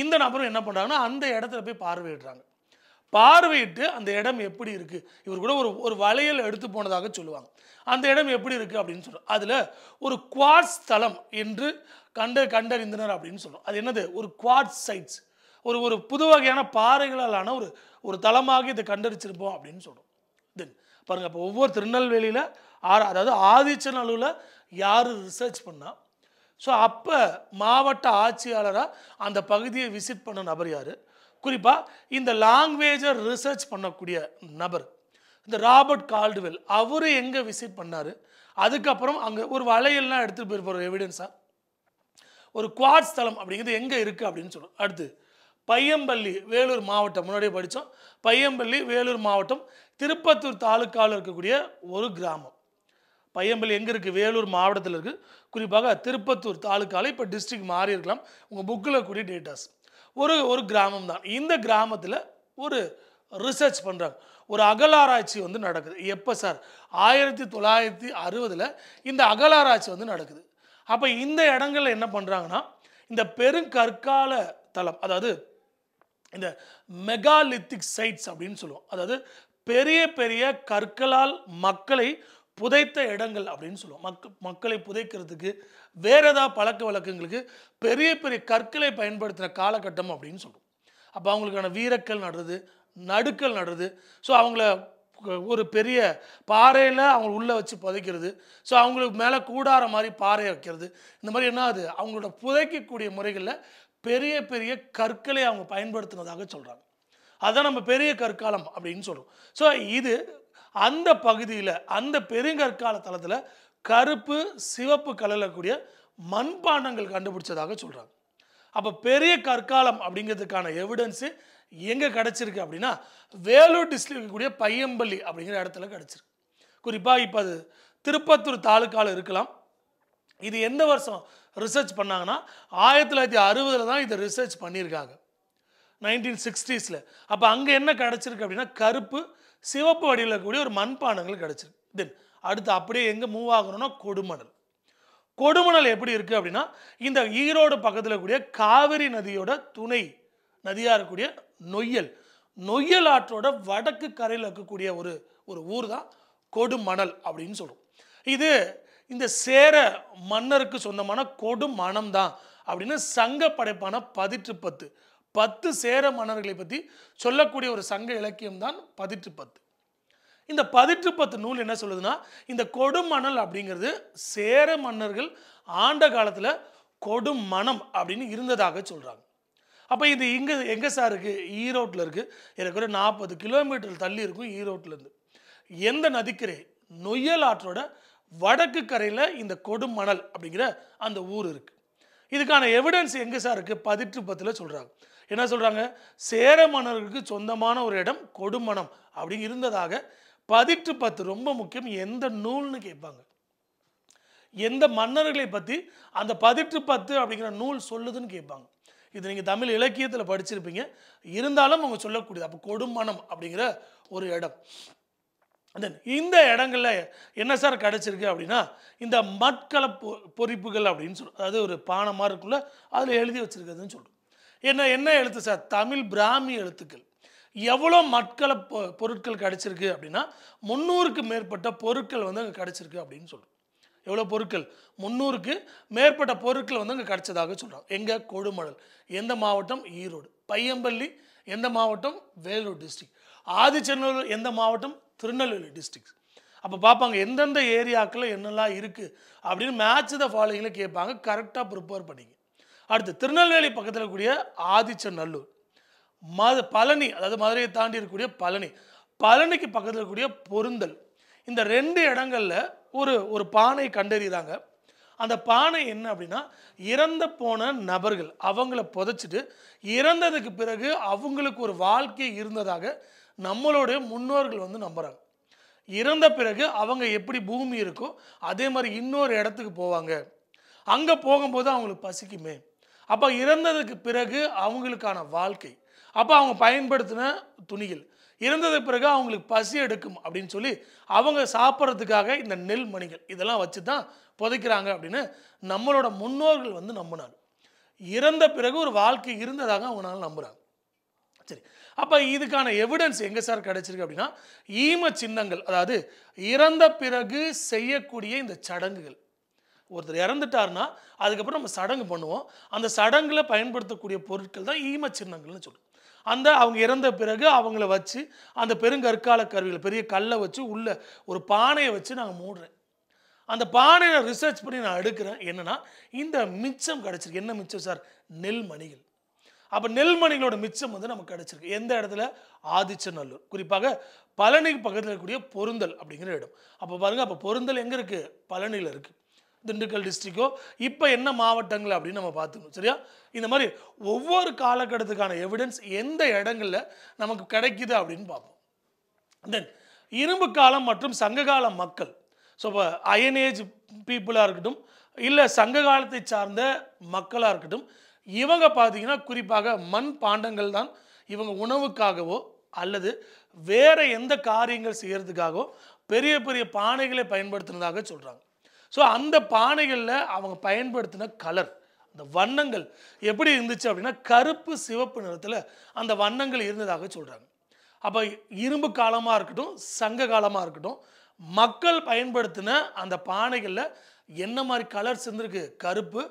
இந்த நபரும் என்ன பண்ணுறாங்கன்னா அந்த இடத்துல போய் பார்வையிடுறாங்க பார்வையிட்டு அந்த இடம் எப்படி இருக்குது இவர் கூட ஒரு ஒரு வளையல் எடுத்து போனதாக சொல்லுவாங்க அந்த இடம் எப்படி இருக்குது அப்படின்னு சொல்கிறோம் அதில் ஒரு குவார்ட்ஸ் தளம் என்று கண்ட கண்டறிந்தனர் அப்படின்னு சொல்கிறோம் அது என்னது ஒரு குவார்ட்ஸ் சைட்ஸ் ஒரு ஒரு புது வகையான பாறைகளாலான ஒரு ஒரு தளமாக இதை கண்டறிச்சிருப்போம் அப்படின்னு சொல்கிறோம் தென் பாருங்கள் அப்போ ஒவ்வொரு திருநெல்வேலியில் ஆறு அதாவது ஆதிச்சன் அளவில் யார் ரிசர்ச் பண்ணால் ஸோ அப்போ மாவட்ட ஆட்சியாளராக அந்த பகுதியை விசிட் பண்ண நபர் யார் குறிப்பாக இந்த லாங்குவேஜை ரிசர்ச் பண்ணக்கூடிய நபர் இந்த ராபர்ட் கால்டுவெல் அவர் எங்கே விசிட் பண்ணார் அதுக்கப்புறம் அங்கே ஒரு வளையல்லாம் எடுத்துகிட்டு போகிற எவிடன்ஸாக ஒரு குவாட் ஸ்தலம் அப்படிங்கிறது எங்கே இருக்குது அப்படின்னு சொல்லணும் அடுத்து பையம்பள்ளி வேலூர் மாவட்டம் முன்னாடியே படித்தோம் பையம்பள்ளி வேலூர் மாவட்டம் திருப்பத்தூர் தாலுக்காவில் இருக்கக்கூடிய ஒரு கிராமம் பையம்பள்ளி எங்கே இருக்குது வேலூர் மாவட்டத்தில் இருக்குது குறிப்பாக திருப்பத்தூர் தாலுக்காவில் இப்போ டிஸ்ட்ரிக்ட் மாறி இருக்கலாம் உங்கள் புக்கில் கூடிய டேட்டாஸ் ஒரு ஒரு கிராமம் தான் இந்த கிராமத்தில் ஒரு ரிசர்ச் பண்ணுறாங்க ஒரு அகலாராய்ச்சி வந்து நடக்குது எப்போ சார் ஆயிரத்தி தொள்ளாயிரத்தி அறுபதில் இந்த அகலாராய்ச்சி வந்து நடக்குது அப்போ இந்த இடங்களில் என்ன பண்ணுறாங்கன்னா இந்த பெருங்கற்கால தளம் அதாவது இந்த மெகாலித்திக் சைட்ஸ் அப்படின்னு சொல்லுவோம் அதாவது பெரிய பெரிய கற்களால் மக்களை புதைத்த இடங்கள் அப்படின்னு சொல்லுவோம் மக் மக்களை புதைக்கிறதுக்கு வேறு ஏதாவது பழக்க வழக்கங்களுக்கு பெரிய பெரிய கற்களை பயன்படுத்துகிற காலகட்டம் அப்படின்னு சொல்லுவோம் அப்போ அவங்களுக்கான வீரக்கல் நடுறது நடுக்கல் நடுறது ஸோ அவங்கள ஒரு பெரிய பாறையில் அவங்க உள்ளே வச்சு புதைக்கிறது ஸோ அவங்களுக்கு மேலே கூடார மாதிரி பாறை வைக்கிறது இந்த மாதிரி என்ன அது அவங்களோட புதைக்கக்கூடிய முறைகளில் பெரிய பெரிய கற்களை அவங்க பயன்படுத்தினதாக சொல்கிறாங்க அதுதான் நம்ம பெரிய கற்காலம் அப்படின்னு சொல்கிறோம் ஸோ இது அந்த பகுதியில் அந்த பெருங்கற்கால தளத்தில் கருப்பு சிவப்பு கூடிய மண்பாண்டங்கள் கண்டுபிடிச்சதாக சொல்கிறாங்க அப்போ பெரிய கற்காலம் அப்படிங்கிறதுக்கான எவிடன்ஸு எங்கே கிடச்சிருக்கு அப்படின்னா வேலூர் டிஸ்ட்ரிக்ட் இருக்கக்கூடிய பையம்பள்ளி அப்படிங்கிற இடத்துல கிடச்சிருக்கு குறிப்பாக இப்போ அது திருப்பத்தூர் தாலுக்காவில் இருக்கலாம் இது எந்த வருஷம் ரிசர்ச் பண்ணாங்கன்னா ஆயிரத்தி தொள்ளாயிரத்தி அறுபதில் தான் இதை ரிசர்ச் பண்ணியிருக்காங்க நைன்டீன் சிக்ஸ்டீஸில் அப்போ அங்கே என்ன கிடச்சிருக்கு அப்படின்னா கருப்பு சிவப்பு வடிவில் இருக்கக்கூடிய ஒரு மண்பானங்கள் கிடச்சிருக்கு தென் அடுத்து அப்படியே எங்கே மூவ் ஆகணும்னா கொடுமணல் கொடுமணல் எப்படி இருக்குது அப்படின்னா இந்த ஈரோடு பக்கத்தில் இருக்கக்கூடிய காவிரி நதியோட துணை நதியாக இருக்கக்கூடிய நொய்யல் நொய்யல் ஆற்றோட வடக்கு கரையில் இருக்கக்கூடிய ஒரு ஒரு ஊர் தான் கொடுமணல் அப்படின்னு சொல்கிறோம் இது இந்த சேர மன்னருக்கு சொந்தமான கொடுமணம் தான் அப்படின்னு சங்க படைப்பான பதிற்று பத்து பத்து சேர மன்னர்களை பற்றி சொல்லக்கூடிய ஒரு சங்க இலக்கியம் தான் பதிற்று பத்து இந்த பதிற்று பத்து நூல் என்ன சொல்லுதுன்னா இந்த கொடுமணல் அப்படிங்கிறது சேர மன்னர்கள் ஆண்ட காலத்தில் கொடும் மனம் அப்படின்னு இருந்ததாக சொல்கிறாங்க அப்போ இது இங்கே எங்கே சார் இருக்குது ஈரோட்டில் இருக்குது எனக்கு ஒரு நாற்பது கிலோமீட்டர் தள்ளி இருக்கும் ஈரோட்டிலேருந்து எந்த நதிக்கரை நொய்யல் ஆற்றோட வடக்கு கரையில் இந்த கொடுமணல் அப்படிங்கிற அந்த ஊர் இருக்குது இதுக்கான எவிடன்ஸ் எங்கே சார் இருக்குது பதிட்டு பத்தில் சொல்கிறாங்க என்ன சொல்கிறாங்க சேர மன்னர்களுக்கு சொந்தமான ஒரு இடம் கொடுமணம் அப்படி இருந்ததாக பதிட்டு பத்து ரொம்ப முக்கியம் எந்த நூல்னு கேட்பாங்க எந்த மன்னர்களை பற்றி அந்த பதிட்டு பத்து அப்படிங்கிற நூல் சொல்லுதுன்னு கேட்பாங்க இது நீங்கள் தமிழ் இலக்கியத்தில் படிச்சிருப்பீங்க இருந்தாலும் அவங்க சொல்லக்கூடியது அப்போ கொடுமணம் அப்படிங்கிற ஒரு இடம் தென் இந்த இடங்களில் என்ன சார் கிடச்சிருக்கு அப்படின்னா இந்த மட்கல பொ பொறிப்புகள் அப்படின்னு சொல் அதாவது ஒரு பானை மாதிரி இருக்குள்ள அதில் எழுதி வச்சுருக்கிறதுன்னு சொல்கிறோம் என்ன என்ன எழுத்து சார் தமிழ் பிராமி எழுத்துக்கள் எவ்வளோ மட்கள பொ பொருட்கள் கிடச்சிருக்கு அப்படின்னா முந்நூறுக்கு மேற்பட்ட பொருட்கள் வந்து அங்கே கிடச்சிருக்கு அப்படின்னு சொல்கிறோம் எவ்வளோ பொருட்கள் முந்நூறுக்கு மேற்பட்ட பொருட்கள் வந்து அங்கே கிடச்சதாக சொல்கிறோம் எங்கே கொடுமணல் எந்த மாவட்டம் ஈரோடு பையம்பள்ளி எந்த மாவட்டம் வேலூர் டிஸ்ட்ரிக்ட் ஆதிச்சநல்லூர் எந்த மாவட்டம் திருநெல்வேலி டிஸ்ட்ரிக்ஸ் அப்போ பார்ப்பாங்க எந்தெந்த ஏரியாக்கில் என்னெல்லாம் இருக்குது அப்படின்னு மேட்ச் த ஃபாலோயிங்கில் கேட்பாங்க கரெக்டாக ப்ரிப்பேர் பண்ணிங்க அடுத்து திருநெல்வேலி பக்கத்தில் இருக்கக்கூடிய ஆதிச்சநல்லூர் மது பழனி அதாவது மதுரையை தாண்டி இருக்கக்கூடிய பழனி பழனிக்கு பக்கத்தில் இருக்கக்கூடிய பொருந்தல் இந்த ரெண்டு இடங்களில் ஒரு ஒரு பானை கண்டறிகிறாங்க அந்த பானை என்ன அப்படின்னா இறந்து போன நபர்கள் அவங்கள புதைச்சிட்டு இறந்ததுக்கு பிறகு அவங்களுக்கு ஒரு வாழ்க்கை இருந்ததாக நம்மளுடைய முன்னோர்கள் வந்து நம்புகிறாங்க இறந்த பிறகு அவங்க எப்படி பூமி இருக்கோ அதே மாதிரி இன்னொரு இடத்துக்கு போவாங்க அங்கே போகும்போது அவங்களுக்கு பசிக்குமே அப்போ இறந்ததுக்கு பிறகு அவங்களுக்கான வாழ்க்கை அப்போ அவங்க பயன்படுத்தின துணிகள் இறந்ததுக்கு பிறகு அவங்களுக்கு பசி எடுக்கும் அப்படின்னு சொல்லி அவங்க சாப்பிட்றதுக்காக இந்த நெல் மணிகள் இதெல்லாம் வச்சு தான் புதைக்கிறாங்க அப்படின்னு நம்மளோட முன்னோர்கள் வந்து நம்பினாங்க இறந்த பிறகு ஒரு வாழ்க்கை இருந்ததாக அவங்களால நம்புகிறாங்க சரி அப்போ இதுக்கான எவிடன்ஸ் எங்கே சார் கிடச்சிருக்கு அப்படின்னா ஈம சின்னங்கள் அதாவது இறந்த பிறகு செய்யக்கூடிய இந்த சடங்குகள் ஒருத்தர் இறந்துட்டார்னா அதுக்கப்புறம் நம்ம சடங்கு பண்ணுவோம் அந்த சடங்கில் பயன்படுத்தக்கூடிய பொருட்கள் தான் ஈம சின்னங்கள்னு சொல்லுவோம் அந்த அவங்க இறந்த பிறகு அவங்கள வச்சு அந்த பெருங்கற்கால கருவிகள் பெரிய கல்லை வச்சு உள்ள ஒரு பானையை வச்சு நாங்கள் மூடுறேன் அந்த பானையை ரிசர்ச் பண்ணி நான் எடுக்கிறேன் என்னென்னா இந்த மிச்சம் கிடச்சிருக்கு என்ன மிச்சம் சார் நெல் மணிகள் அப்போ நெல்மணிகளோட மிச்சம் வந்து நமக்கு கிடச்சிருக்கு எந்த இடத்துல ஆதிச்சநல்லூர் குறிப்பாக பழனிக்கு பக்கத்தில் இருக்கக்கூடிய பொருந்தல் அப்படிங்கிற இடம் அப்போ பாருங்கள் அப்போ பொருந்தல் எங்கே இருக்குது பழனியில் இருக்குது திண்டுக்கல் டிஸ்ட்ரிக்கோ இப்போ என்ன மாவட்டங்கள் அப்படின்னு நம்ம பார்த்துக்கணும் சரியா இந்த மாதிரி ஒவ்வொரு காலகட்டத்துக்கான எவிடன்ஸ் எந்த இடங்களில் நமக்கு கிடைக்குது அப்படின்னு பார்ப்போம் தென் இரும்பு காலம் மற்றும் சங்ககால மக்கள் ஸோ இப்போ அயனேஜ் பீப்புளாக இருக்கட்டும் இல்லை சங்க காலத்தை சார்ந்த மக்களாக இருக்கட்டும் இவங்க பார்த்தீங்கன்னா குறிப்பாக மண் பாண்டங்கள் தான் இவங்க உணவுக்காகவோ அல்லது வேறு எந்த காரியங்கள் செய்கிறதுக்காகவோ பெரிய பெரிய பானைகளை பயன்படுத்தினதாக சொல்கிறாங்க ஸோ அந்த பானைகளில் அவங்க பயன்படுத்தின கலர் அந்த வண்ணங்கள் எப்படி இருந்துச்சு அப்படின்னா கருப்பு சிவப்பு நிறத்தில் அந்த வண்ணங்கள் இருந்ததாக சொல்கிறாங்க அப்போ இரும்பு காலமாக இருக்கட்டும் சங்க காலமாக இருக்கட்டும் மக்கள் பயன்படுத்தின அந்த பானைகளில் என்ன மாதிரி கலர் சேர்ந்துருக்கு கருப்பு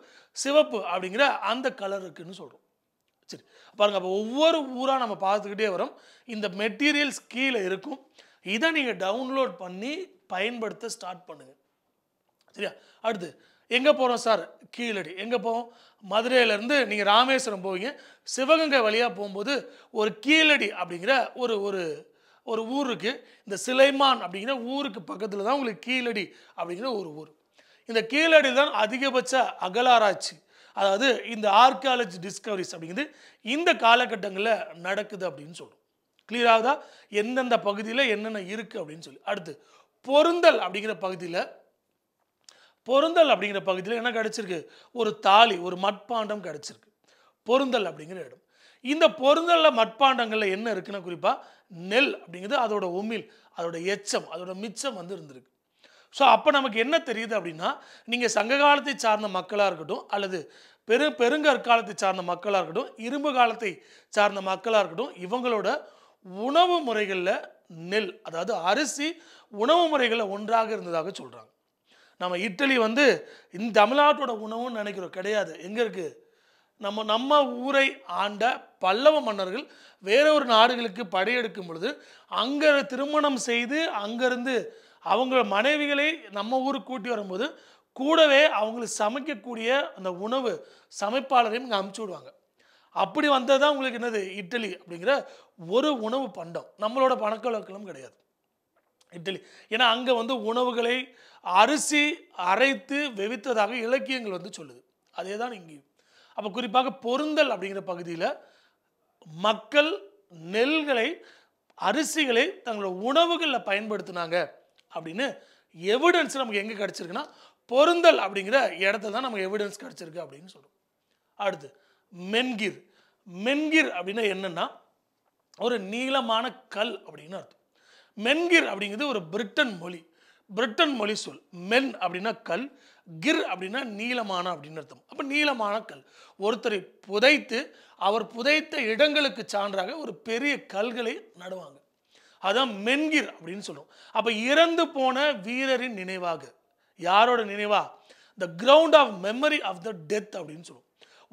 சிவப்பு அப்படிங்கிற அந்த கலர் இருக்குன்னு சொல்கிறோம் சரி பாருங்கள் அப்போ ஒவ்வொரு ஊராக நம்ம பார்த்துக்கிட்டே வரோம் இந்த மெட்டீரியல்ஸ் கீழே இருக்கும் இதை நீங்கள் டவுன்லோட் பண்ணி பயன்படுத்த ஸ்டார்ட் பண்ணுங்கள் சரியா அடுத்து எங்கே போகிறோம் சார் கீழடி எங்கே போவோம் மதுரையிலேருந்து நீங்கள் ராமேஸ்வரம் போவீங்க சிவகங்கை வழியாக போகும்போது ஒரு கீழடி அப்படிங்கிற ஒரு ஒரு ஒரு ஊர் இருக்குது இந்த சிலைமான் அப்படிங்கிற ஊருக்கு பக்கத்தில் தான் உங்களுக்கு கீழடி அப்படிங்கிற ஒரு ஊர் இந்த கீழடி தான் அதிகபட்ச அகலாராய்ச்சி அதாவது இந்த ஆர்கியாலஜி டிஸ்கவரிஸ் அப்படிங்கிறது இந்த காலகட்டங்களில் நடக்குது அப்படின்னு சொல்கிறோம் கிளியராகதா எந்தெந்த பகுதியில் என்னென்ன இருக்குது அப்படின்னு சொல்லி அடுத்து பொருந்தல் அப்படிங்கிற பகுதியில் பொருந்தல் அப்படிங்கிற பகுதியில் என்ன கிடச்சிருக்கு ஒரு தாலி ஒரு மட்பாண்டம் கிடச்சிருக்கு பொருந்தல் அப்படிங்கிற இடம் இந்த பொருந்தல மட்பாண்டங்களில் என்ன இருக்குன்னு குறிப்பாக நெல் அப்படிங்கிறது அதோட உமிழ் அதோட எச்சம் அதோட மிச்சம் வந்து இருந்திருக்கு ஸோ அப்போ நமக்கு என்ன தெரியுது அப்படின்னா நீங்கள் சங்க காலத்தை சார்ந்த மக்களாக இருக்கட்டும் அல்லது பெரு பெருங்கற்காலத்தை சார்ந்த மக்களாக இருக்கட்டும் இரும்பு காலத்தை சார்ந்த மக்களாக இருக்கட்டும் இவங்களோட உணவு முறைகளில் நெல் அதாவது அரிசி உணவு முறைகளில் ஒன்றாக இருந்ததாக சொல்கிறாங்க நம்ம இட்டலி வந்து இந்த தமிழ்நாட்டோட உணவுன்னு நினைக்கிறோம் கிடையாது எங்கே இருக்குது நம்ம நம்ம ஊரை ஆண்ட பல்லவ மன்னர்கள் வேறொரு நாடுகளுக்கு படையெடுக்கும் பொழுது அங்கே திருமணம் செய்து அங்கேருந்து அவங்க மனைவிகளை நம்ம ஊருக்கு கூட்டி வரும்போது கூடவே அவங்களுக்கு சமைக்கக்கூடிய அந்த உணவு சமைப்பாளரையும் இங்கே அமுச்சு விடுவாங்க அப்படி வந்தது தான் உங்களுக்கு என்னது இட்டலி அப்படிங்கிற ஒரு உணவு பண்டம் நம்மளோட பணக்க வழக்கலும் கிடையாது இட்டலி ஏன்னா அங்கே வந்து உணவுகளை அரிசி அரைத்து வெவித்ததாக இலக்கியங்கள் வந்து சொல்லுது அதே தான் இங்கேயும் அப்போ குறிப்பாக பொருந்தல் அப்படிங்கிற பகுதியில் மக்கள் நெல்களை அரிசிகளை தங்களோட உணவுகளில் பயன்படுத்தினாங்க அப்படின்னு எவிடன்ஸ் நமக்கு எங்கே கிடச்சிருக்குன்னா பொருந்தல் அப்படிங்கிற இடத்துல தான் நமக்கு எவிடன்ஸ் கிடச்சிருக்கு அப்படின்னு சொல்கிறோம் அடுத்து மென்கிர் மென்கிர் அப்படின்னா என்னென்னா ஒரு நீளமான கல் அப்படின்னு அர்த்தம் மென்கிர் அப்படிங்கிறது ஒரு பிரிட்டன் மொழி பிரிட்டன் மொழி சொல் மென் அப்படின்னா கல் கிர் அப்படின்னா நீளமான அப்படின்னு அர்த்தம் அப்போ நீளமான கல் ஒருத்தரை புதைத்து அவர் புதைத்த இடங்களுக்கு சான்றாக ஒரு பெரிய கல்களை நடுவாங்க அதான் மென்கிர் அப்படின்னு சொல்லுவோம் அப்போ இறந்து போன வீரரின் நினைவாக யாரோட நினைவா the ground of memory of the death அப்படின்னு சொல்லுவோம்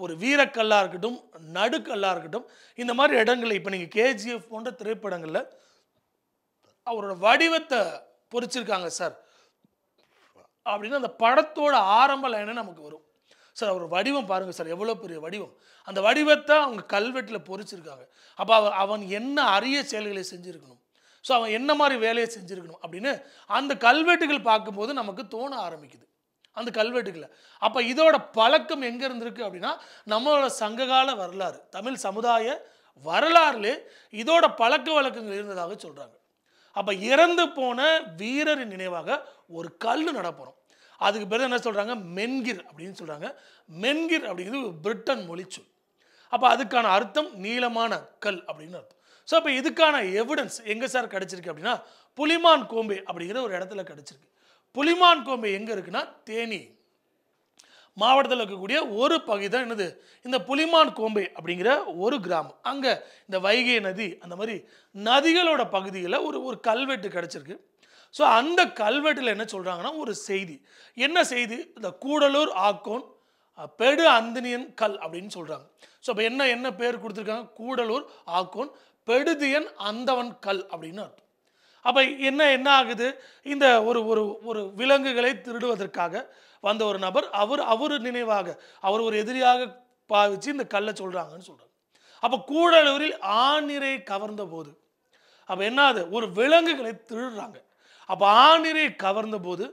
ஒரு வீரக்கல்லாக இருக்கட்டும் நடுக்கல்லாக இருக்கட்டும் இந்த மாதிரி இடங்களில் இப்போ நீங்கள் கேஜிஎஃப் போன்ற திரைப்படங்களில் அவரோட வடிவத்தை பொறிச்சிருக்காங்க சார் அப்படின்னு அந்த படத்தோட ஆரம்ப லைனை நமக்கு வரும் சார் அவர் வடிவம் பாருங்கள் சார் எவ்வளோ பெரிய வடிவம் அந்த வடிவத்தை அவங்க கல்வெட்டில் பொறிச்சிருக்காங்க அப்போ அவன் அவன் என்ன அரிய செயல்களை செஞ்சுருக்கணும் ஸோ அவன் என்ன மாதிரி வேலையை செஞ்சுருக்கணும் அப்படின்னு அந்த கல்வெட்டுகள் பார்க்கும்போது நமக்கு தோண ஆரம்பிக்குது அந்த கல்வெட்டுகளை அப்போ இதோட பழக்கம் எங்கே இருந்திருக்கு அப்படின்னா நம்மளோட சங்ககால வரலாறு தமிழ் சமுதாய வரலாறுலே இதோட பழக்க வழக்கங்கள் இருந்ததாக சொல்கிறாங்க அப்போ இறந்து போன வீரரின் நினைவாக ஒரு கல் நடப்புறோம் அதுக்கு பிறகு என்ன சொல்கிறாங்க மென்கிர் அப்படின்னு சொல்கிறாங்க மென்கிர் அப்படிங்கிறது பிரிட்டன் மொழிச்சு அப்போ அதுக்கான அர்த்தம் நீளமான கல் அப்படின்னு அர்த்தம் ஸோ அப்போ இதுக்கான எவிடன்ஸ் எங்கே சார் கிடச்சிருக்கு அப்படின்னா புலிமான் கோம்பே அப்படிங்கிற ஒரு இடத்துல கிடச்சிருக்கு புலிமான் கோம்பே எங்கே இருக்குன்னா தேனி மாவட்டத்தில் இருக்கக்கூடிய ஒரு பகுதி தான் என்னது இந்த புலிமான் கோம்பை அப்படிங்கிற ஒரு கிராமம் அங்கே இந்த வைகை நதி அந்த மாதிரி நதிகளோட பகுதியில் ஒரு ஒரு கல்வெட்டு கிடச்சிருக்கு ஸோ அந்த கல்வெட்டில் என்ன சொல்கிறாங்கன்னா ஒரு செய்தி என்ன செய்தி இந்த கூடலூர் ஆக்கோன் பெடு அந்தனியன் கல் அப்படின்னு சொல்கிறாங்க ஸோ இப்போ என்ன என்ன பேர் கொடுத்துருக்காங்க கூடலூர் ஆக்கோன் பெடுதியன் அந்தவன் கல் அப்படின்னு அர்த்தம் அப்போ என்ன என்ன ஆகுது இந்த ஒரு ஒரு ஒரு விலங்குகளை திருடுவதற்காக வந்த ஒரு நபர் அவர் அவர் நினைவாக அவர் ஒரு எதிரியாக பாவிச்சு இந்த கல்லை சொல்கிறாங்கன்னு சொல்கிறாங்க அப்போ கூடலூரில் ஆணிரை கவர்ந்த போது அப்போ என்னது ஒரு விலங்குகளை திருடுறாங்க அப்போ ஆணிரை கவர்ந்த போது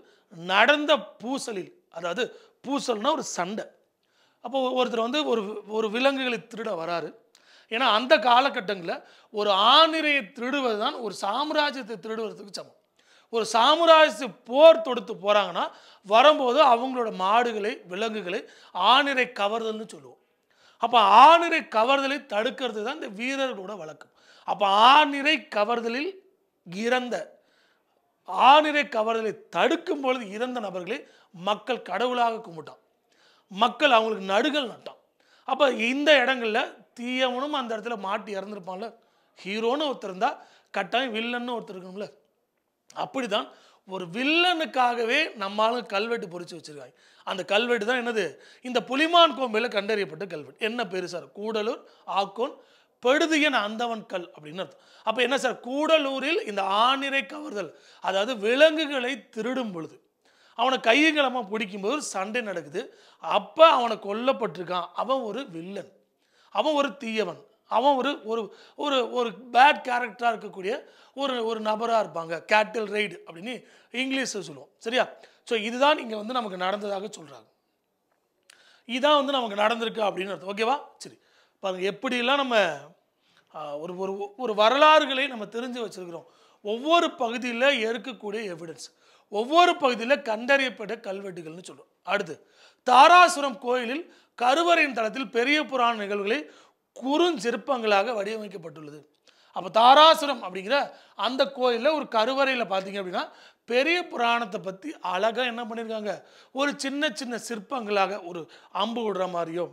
நடந்த பூசலில் அதாவது பூசல்னா ஒரு சண்டை அப்போ ஒருத்தர் வந்து ஒரு ஒரு விலங்குகளை திருட வராரு ஏன்னா அந்த காலகட்டங்களில் ஒரு ஆணிரையை திருடுவது தான் ஒரு சாம்ராஜ்யத்தை திருடுவதற்கு சமம் ஒரு சாமுராய்ஸு போர் தொடுத்து போகிறாங்கன்னா வரும்போது அவங்களோட மாடுகளை விலங்குகளை ஆணிரை கவர்தல்னு சொல்லுவோம் அப்போ ஆணிரை கவர்தலை தடுக்கிறது தான் இந்த வீரர்களோட வழக்கம் அப்போ ஆணிரை கவர்தலில் இறந்த ஆணிரை கவர்தலை தடுக்கும் பொழுது இறந்த நபர்களை மக்கள் கடவுளாக கும்பிட்டான் மக்கள் அவங்களுக்கு நடுகள் நட்டான் அப்போ இந்த இடங்களில் தீயவனும் அந்த இடத்துல மாட்டி இறந்துருப்பான்ல ஹீரோன்னு ஒருத்தர் இருந்தால் கட்டாயம் வில்லன்னு ஒருத்தர் இருக்கணும்ல அப்படிதான் ஒரு வில்லனுக்காகவே நம்மளும் கல்வெட்டு பொறிச்சு வச்சிருக்காய் அந்த கல்வெட்டு தான் என்னது இந்த புலிமான் கோம்பையில் கண்டறியப்பட்ட கல்வெட்டு என்ன பேர் சார் கூடலூர் ஆக்கோன் பெடுதியன் அந்தவன் கல் அப்படின்னு அர்த்தம் அப்போ என்ன சார் கூடலூரில் இந்த ஆணிரை கவர்தல் அதாவது விலங்குகளை திருடும் பொழுது அவனை கையகலமாக பிடிக்கும்போது சண்டை நடக்குது அப்போ அவனை கொல்லப்பட்டிருக்கான் அவன் ஒரு வில்லன் அவன் ஒரு தீயவன் அவன் ஒரு ஒரு ஒரு ஒரு பேட் கேரக்டராக இருக்கக்கூடிய ஒரு ஒரு நபராக இருப்பாங்க கேட்டில் ரைடு அப்படின்னு இங்கிலீஷில் சொல்லுவோம் சரியா ஸோ இதுதான் இங்கே வந்து நமக்கு நடந்ததாக சொல்கிறாங்க இதான் வந்து நமக்கு நடந்திருக்கு அப்படின்னு அர்த்தம் ஓகேவா சரி பாருங்கள் எப்படிலாம் நம்ம ஒரு ஒரு ஒரு வரலாறுகளை நம்ம தெரிஞ்சு வச்சுருக்கிறோம் ஒவ்வொரு பகுதியில் இருக்கக்கூடிய எவிடன்ஸ் ஒவ்வொரு பகுதியில் கண்டறியப்பட்ட கல்வெட்டுகள்னு சொல்லுவோம் அடுத்து தாராசுரம் கோயிலில் கருவறையின் தளத்தில் பெரிய புராண நிகழ்வுகளை குறுஞ்சிற்பங்களாக வடிவமைக்கப்பட்டுள்ளது அப்போ தாராசுரம் அப்படிங்கிற அந்த கோயிலில் ஒரு கருவறையில் பார்த்தீங்க அப்படின்னா பெரிய புராணத்தை பற்றி அழகாக என்ன பண்ணியிருக்காங்க ஒரு சின்ன சின்ன சிற்பங்களாக ஒரு அம்பு விடுற மாதிரியோ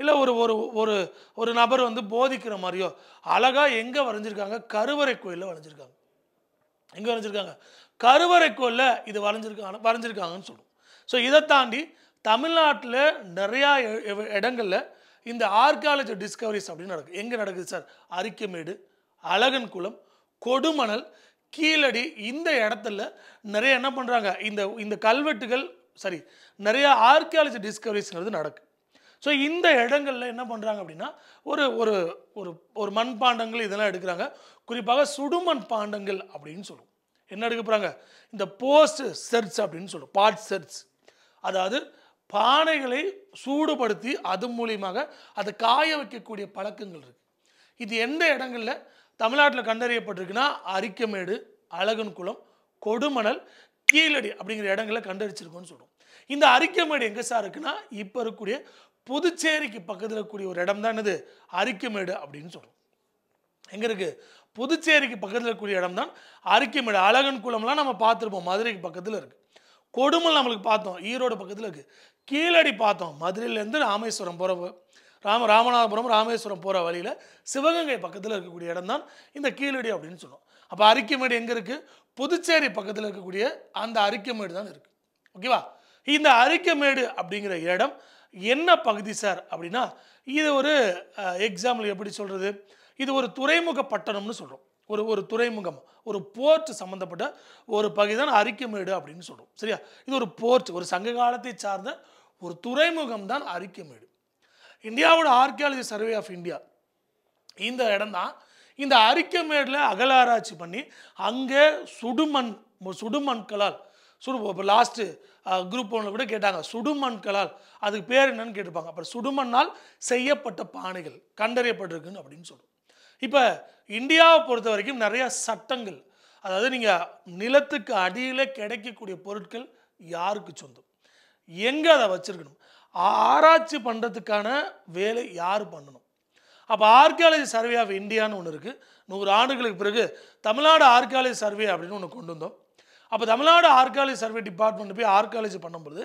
இல்லை ஒரு ஒரு ஒரு ஒரு நபர் வந்து போதிக்கிற மாதிரியோ அழகாக எங்கே வரைஞ்சிருக்காங்க கருவறை கோயிலில் வரைஞ்சிருக்காங்க எங்கே வரைஞ்சிருக்காங்க கருவறை கோயிலில் இது வரைஞ்சிருக்காங்க வரைஞ்சிருக்காங்கன்னு சொல்லுவோம் ஸோ இதை தாண்டி தமிழ்நாட்டில் நிறையா இடங்களில் இந்த ஆர்காலஜி டிஸ்கவரிஸ் அப்படின்னு நடக்குது எங்கே நடக்குது சார் அரிக்கமேடு அழகன் குளம் கொடுமணல் கீழடி இந்த இடத்துல நிறைய என்ன பண்ணுறாங்க இந்த இந்த கல்வெட்டுகள் சாரி நிறையா ஆர்கியாலஜி டிஸ்கவரிஸ்ங்கிறது நடக்குது ஸோ இந்த இடங்களில் என்ன பண்ணுறாங்க அப்படின்னா ஒரு ஒரு ஒரு ஒரு மண்பாண்டங்கள் இதெல்லாம் எடுக்கிறாங்க குறிப்பாக சுடுமண் பாண்டங்கள் அப்படின்னு சொல்லுவோம் என்ன எடுக்க போகிறாங்க இந்த போஸ்ட் செர்ச் அப்படின்னு சொல்லுவோம் பாட் செர்ச் அதாவது பானைகளை சூடுபடுத்தி அது மூலியமாக அதை காய வைக்கக்கூடிய பழக்கங்கள் இருக்குது இது எந்த இடங்களில் தமிழ்நாட்டில் கண்டறியப்பட்டிருக்குன்னா அரிக்கமேடு அழகன்குளம் கொடுமணல் கீழடி அப்படிங்கிற இடங்களில் கண்டறிச்சிருக்கோன்னு சொல்கிறோம் இந்த அரிக்கமேடு எங்கே சார் இருக்குன்னா இப்போ இருக்கக்கூடிய புதுச்சேரிக்கு பக்கத்தில் இருக்கக்கூடிய ஒரு இடம் தான் என்னது அரிக்கமேடு அப்படின்னு சொல்கிறோம் எங்கே இருக்குது புதுச்சேரிக்கு பக்கத்தில் இருக்கக்கூடிய இடம் தான் அரிக்கமேடு அழகன் குளம்லாம் நம்ம பார்த்துருப்போம் மதுரைக்கு பக்கத்தில் இருக்குது கொடுமல் நம்மளுக்கு பார்த்தோம் ஈரோடு பக்கத்தில் இருக்குது கீழடி பார்த்தோம் மதுரையிலேருந்து ராமேஸ்வரம் போகிற ராம ராமநாதபுரம் ராமேஸ்வரம் போகிற வழியில் சிவகங்கை பக்கத்தில் இருக்கக்கூடிய இடம் தான் இந்த கீழடி அப்படின்னு சொன்னோம் அப்போ அரிக்கமேடு எங்கே இருக்குது புதுச்சேரி பக்கத்தில் இருக்கக்கூடிய அந்த அரிக்கமேடு தான் இருக்குது ஓகேவா இந்த அரிக்கமேடு அப்படிங்கிற இடம் என்ன பகுதி சார் அப்படின்னா இது ஒரு எக்ஸாம்பிள் எப்படி சொல்கிறது இது ஒரு துறைமுக பட்டணம்னு சொல்கிறோம் ஒரு ஒரு துறைமுகம் ஒரு போர்ட் சம்மந்தப்பட்ட ஒரு பகுதி தான் அரிக்கமேடு அப்படின்னு சொல்கிறோம் சரியா இது ஒரு போர்ட் ஒரு சங்க காலத்தை சார்ந்த ஒரு துறைமுகம் தான் அரிக்கமேடு இந்தியாவோட ஆர்கியாலஜி சர்வே ஆஃப் இந்தியா இந்த இடம் தான் இந்த அரிக்கமேடில் அகலாராய்ச்சி பண்ணி அங்கே சுடுமண் சுடுமண்களால் சுடு இப்போ லாஸ்ட்டு குரூப் ஒன்றில் கூட கேட்டாங்க சுடுமண்களால் அதுக்கு பேர் என்னன்னு கேட்டிருப்பாங்க அப்புறம் சுடுமண்ணால் செய்யப்பட்ட பானைகள் கண்டறியப்பட்டிருக்குன்னு அப்படின்னு சொல்லுவோம் இப்போ இந்தியாவை பொறுத்த வரைக்கும் நிறையா சட்டங்கள் அதாவது நீங்கள் நிலத்துக்கு அடியில் கிடைக்கக்கூடிய பொருட்கள் யாருக்கு சொந்தம் எங்கே அதை வச்சுருக்கணும் ஆராய்ச்சி பண்ணுறதுக்கான வேலை யார் பண்ணணும் அப்போ ஆர்கியாலஜி சர்வே ஆஃப் இந்தியான்னு ஒன்று இருக்குது நூறு ஆண்டுகளுக்கு பிறகு தமிழ்நாடு ஆர்கியாலஜி சர்வே அப்படின்னு ஒன்று கொண்டு வந்தோம் அப்போ தமிழ்நாடு ஆர்கியாலஜி சர்வே டிபார்ட்மெண்ட் போய் ஆர்கியாலஜி பண்ணும்பொழுது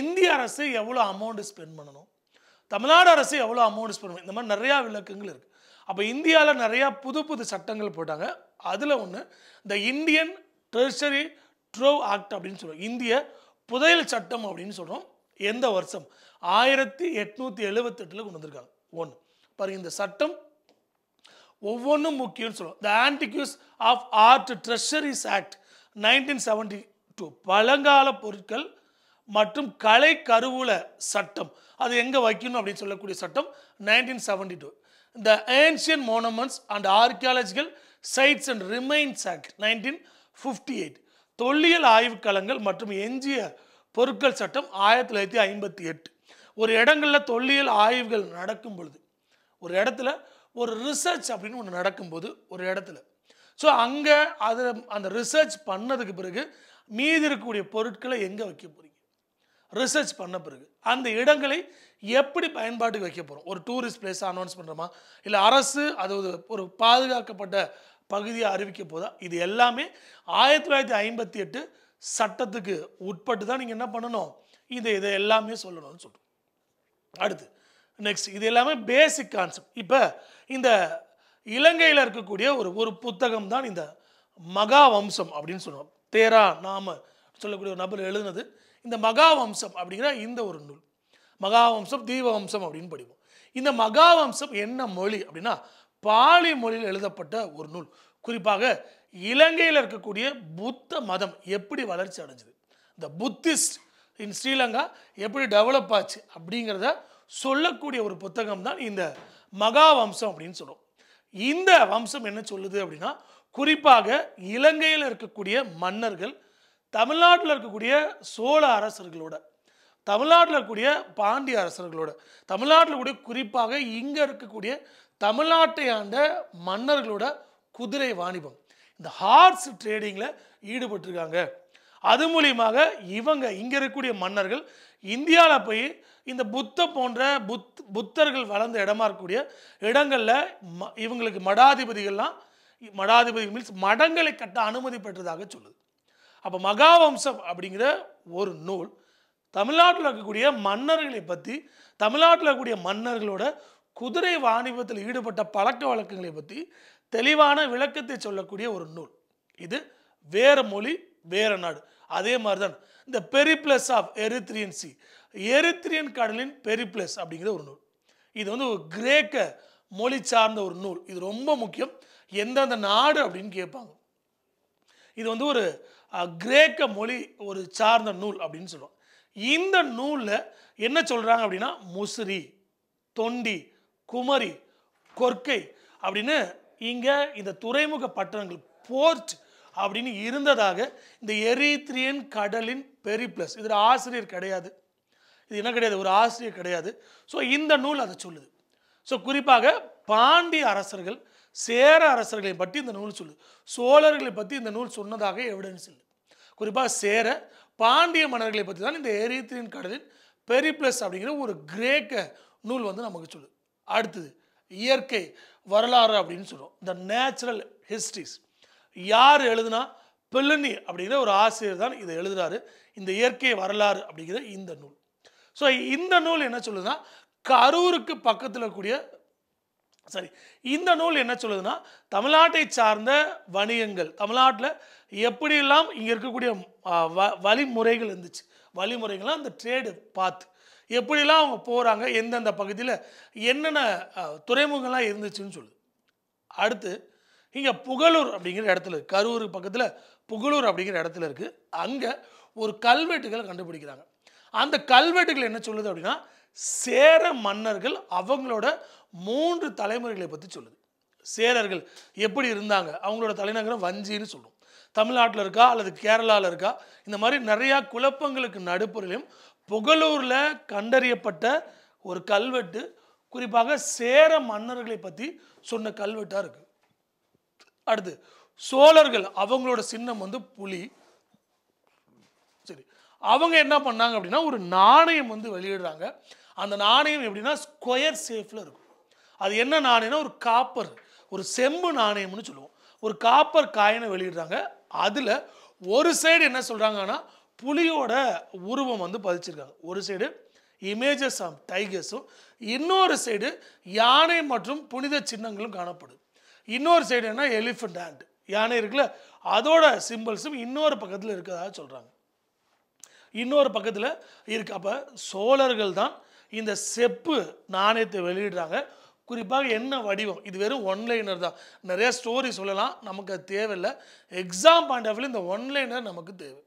இந்திய அரசு எவ்வளோ அமௌண்ட் ஸ்பெண்ட் பண்ணணும் தமிழ்நாடு அரசு எவ்வளோ அமௌண்ட் ஸ்பெண்ட் பண்ணணும் இந்த மாதிரி நிறையா விளக்கங்கள் இருக்குது அப்போ இந்தியாவில் நிறையா புது புது சட்டங்கள் போட்டாங்க அதில் ஒன்று இந்த இந்தியன் ட்ரெஷரி ட்ரோவ் ஆக்ட் அப்படின்னு சொல்லுவோம் இந்திய புதையல் சட்டம் அப்படின்னு சொல்கிறோம் எந்த வருஷம் ஆயிரத்தி எட்நூற்றி எழுபத்தெட்டில் கொண்டு வந்திருக்காங்க ஒன்று பாருங்க இந்த சட்டம் ஒவ்வொன்றும் முக்கியம்னு சொல்லுவோம் the antiquities of art treasures act nineteen seventy two பழங்கால பொருட்கள் மற்றும் கலை கருவூல சட்டம் அது எங்கே வைக்கணும் அப்படின்னு சொல்லக்கூடிய சட்டம் nineteen seventy two the ancient monuments and archaeological sites and remains act nineteen fifty eight தொல்லியல் ஆய்வுக்கலங்கள் மற்றும் எஞ்சிய பொருட்கள் சட்டம் ஆயிரத்தி தொள்ளாயிரத்தி ஐம்பத்தி எட்டு ஒரு இடங்களில் தொல்லியல் ஆய்வுகள் நடக்கும் பொழுது ஒரு இடத்துல ஒரு ரிசர்ச் அப்படின்னு ஒன்று நடக்கும்போது ஒரு இடத்துல ஸோ அங்கே அதில் அந்த ரிசர்ச் பண்ணதுக்கு பிறகு மீதி இருக்கக்கூடிய பொருட்களை எங்கே வைக்க போகிறீங்க ரிசர்ச் பண்ண பிறகு அந்த இடங்களை எப்படி பயன்பாட்டுக்கு வைக்க போகிறோம் ஒரு டூரிஸ்ட் பிளேஸ் அனௌன்ஸ் பண்ணுறோமா இல்லை அரசு அது ஒரு பாதுகாக்கப்பட்ட பகுதியாக அறிவிக்க போதா இது எல்லாமே ஆயிரத்தி தொள்ளாயிரத்தி ஐம்பத்தி எட்டு சட்டத்துக்கு உட்பட்டு தான் நீங்கள் என்ன பண்ணணும் இதை இதை எல்லாமே சொல்லணும்னு சொல்கிறோம் அடுத்து நெக்ஸ்ட் இது எல்லாமே பேசிக் கான்செப்ட் இப்போ இந்த இலங்கையில் இருக்கக்கூடிய ஒரு ஒரு புத்தகம் தான் இந்த மகா வம்சம் அப்படின்னு சொல்லுவோம் தேரா நாம சொல்லக்கூடிய ஒரு நபர் எழுதுனது இந்த மகா வம்சம் அப்படிங்கிற இந்த ஒரு நூல் மகா வம்சம் தீப வம்சம் அப்படின்னு படிப்போம் இந்த மகா வம்சம் என்ன மொழி அப்படின்னா பாலி மொழியில் எழுதப்பட்ட ஒரு நூல் குறிப்பாக இலங்கையில் இருக்கக்கூடிய புத்த மதம் எப்படி வளர்ச்சி அடைஞ்சது இந்த புத்திஸ்ட் இன் ஸ்ரீலங்கா எப்படி டெவலப் ஆச்சு அப்படிங்கிறத சொல்லக்கூடிய ஒரு புத்தகம் தான் இந்த மகா வம்சம் அப்படின்னு சொல்லுவோம் இந்த வம்சம் என்ன சொல்லுது அப்படின்னா குறிப்பாக இலங்கையில் இருக்கக்கூடிய மன்னர்கள் தமிழ்நாட்டில் இருக்கக்கூடிய சோழ அரசர்களோட தமிழ்நாட்டில் இருக்கக்கூடிய பாண்டிய அரசர்களோட தமிழ்நாட்டில் கூடிய குறிப்பாக இங்கே இருக்கக்கூடிய தமிழ்நாட்டை ஆண்ட மன்னர்களோட குதிரை வாணிபம் இந்த ஹார்ஸ் ட்ரேடிங்கில் ஈடுபட்டிருக்காங்க அது மூலியமாக இவங்க இங்கே இருக்கக்கூடிய மன்னர்கள் இந்தியாவில் போய் இந்த புத்த போன்ற புத் புத்தர்கள் வளர்ந்த இடமா இருக்கக்கூடிய இடங்களில் ம இவங்களுக்கு மடாதிபதிகள்லாம் மடாதிபதி மீன்ஸ் மடங்களை கட்ட அனுமதி பெற்றதாக சொல்லுது அப்போ மகாவம்சம் அப்படிங்கிற ஒரு நூல் தமிழ்நாட்டில் இருக்கக்கூடிய மன்னர்களை பற்றி தமிழ்நாட்டில் இருக்கக்கூடிய மன்னர்களோட குதிரை வாணிபத்தில் ஈடுபட்ட பழக்க வழக்கங்களை பற்றி தெளிவான விளக்கத்தை சொல்லக்கூடிய ஒரு நூல் இது வேறு மொழி வேறு நாடு அதே மாதிரி தான் இந்த periplus of Erythraean sea Erythraean கடலின் பெரிப்ளஸ் அப்படிங்கிற ஒரு நூல் இது வந்து ஒரு கிரேக்க மொழி சார்ந்த ஒரு நூல் இது ரொம்ப முக்கியம் எந்தெந்த நாடு அப்படின்னு கேட்பாங்க இது வந்து ஒரு கிரேக்க மொழி ஒரு சார்ந்த நூல் அப்படின்னு சொல்லுவோம் இந்த நூலில் என்ன சொல்கிறாங்க அப்படின்னா முசிறி தொண்டி குமரி கொர்க்கை அப்படின்னு இங்கே இந்த துறைமுக பட்டணங்கள் போர்ட் அப்படின்னு இருந்ததாக இந்த எரித்ரியன் கடலின் பெரிப்ளஸ் இதில் ஆசிரியர் கிடையாது இது என்ன கிடையாது ஒரு ஆசிரியர் கிடையாது ஸோ இந்த நூல் அதை சொல்லுது ஸோ குறிப்பாக பாண்டிய அரசர்கள் சேர அரசர்களை பற்றி இந்த நூல் சொல்லுது சோழர்களை பற்றி இந்த நூல் சொன்னதாக எவிடன்ஸ் இல்லை குறிப்பாக சேர பாண்டிய மன்னர்களை பற்றி தான் இந்த எரித்திரின் கடலின் பெரிப்ளஸ் அப்படிங்கிற ஒரு கிரேக்க நூல் வந்து நமக்கு சொல்லுது அடுத்தது இயற்கை வரலாறு அப்படின்னு சொல்கிறோம் த நேச்சுரல் ஹிஸ்ட்ரிஸ் யார் எழுதுனா பெல்லனி அப்படிங்கிற ஒரு ஆசிரியர் தான் இதை எழுதுகிறாரு இந்த இயற்கை வரலாறு அப்படிங்கிற இந்த நூல் ஸோ இந்த நூல் என்ன சொல்லுதுன்னா கரூருக்கு பக்கத்தில் இருக்கக்கூடிய சரி இந்த நூல் என்ன சொல்லுதுன்னா தமிழ்நாட்டை சார்ந்த வணிகங்கள் தமிழ்நாட்டில் எப்படியெல்லாம் இங்கே இருக்கக்கூடிய வ வழிமுறைகள் இருந்துச்சு வழிமுறைகள்லாம் அந்த ட்ரேடு பார்த்து எப்படிலாம் அவங்க போகிறாங்க எந்தெந்த பகுதியில் என்னென்ன துறைமுகங்கள்லாம் இருந்துச்சுன்னு சொல்லு அடுத்து இங்கே புகழூர் அப்படிங்கிற இடத்துல இருக்குது கரூர் பக்கத்தில் புகழூர் அப்படிங்கிற இடத்துல இருக்குது அங்கே ஒரு கல்வெட்டுகளை கண்டுபிடிக்கிறாங்க அந்த கல்வெட்டுகள் என்ன சொல்லுது அப்படின்னா சேர மன்னர்கள் அவங்களோட மூன்று தலைமுறைகளை பற்றி சொல்லுது சேரர்கள் எப்படி இருந்தாங்க அவங்களோட தலைநகரம் வஞ்சின்னு சொல்லுவோம் தமிழ்நாட்டில் இருக்கா அல்லது கேரளாவில் இருக்கா இந்த மாதிரி நிறையா குழப்பங்களுக்கு நடுப்புறையும் புகலூரில் கண்டறியப்பட்ட ஒரு கல்வெட்டு குறிப்பாக சேர மன்னர்களை பற்றி சொன்ன கல்வெட்டாக இருக்குது அடுத்து சோழர்கள் அவங்களோட சின்னம் வந்து புலி சரி அவங்க என்ன பண்ணாங்க அப்படின்னா ஒரு நாணயம் வந்து வெளியிடுறாங்க அந்த நாணயம் எப்படின்னா ஸ்கொயர் சேஃபில் இருக்கும் அது என்ன நாணயம்னா ஒரு காப்பர் ஒரு செம்பு நாணயம்னு சொல்லுவோம் ஒரு காப்பர் காயினை வெளியிடுறாங்க அதில் ஒரு சைடு என்ன சொல்கிறாங்கன்னா புலியோட உருவம் வந்து பதிச்சிருக்காங்க ஒரு சைடு இமேஜஸ் ஆஃப் டைகர்ஸும் இன்னொரு சைடு யானை மற்றும் புனித சின்னங்களும் காணப்படும் இன்னொரு சைடு என்ன எலிஃபண்ட் ஆண்ட் யானை இருக்குல்ல அதோட சிம்பிள்ஸும் இன்னொரு பக்கத்தில் இருக்கிறதா சொல்கிறாங்க இன்னொரு பக்கத்தில் இருக்கு அப்போ சோழர்கள் தான் இந்த செப்பு நாணயத்தை வெளியிடுறாங்க குறிப்பாக என்ன வடிவம் இது வெறும் ஒன்லைனர் தான் நிறைய ஸ்டோரி சொல்லலாம் நமக்கு அது தேவையில்லை எக்ஸாம் பாயிண்ட் ஆஃப் வியூ இந்த ஒன்லைனர் நமக்கு தேவை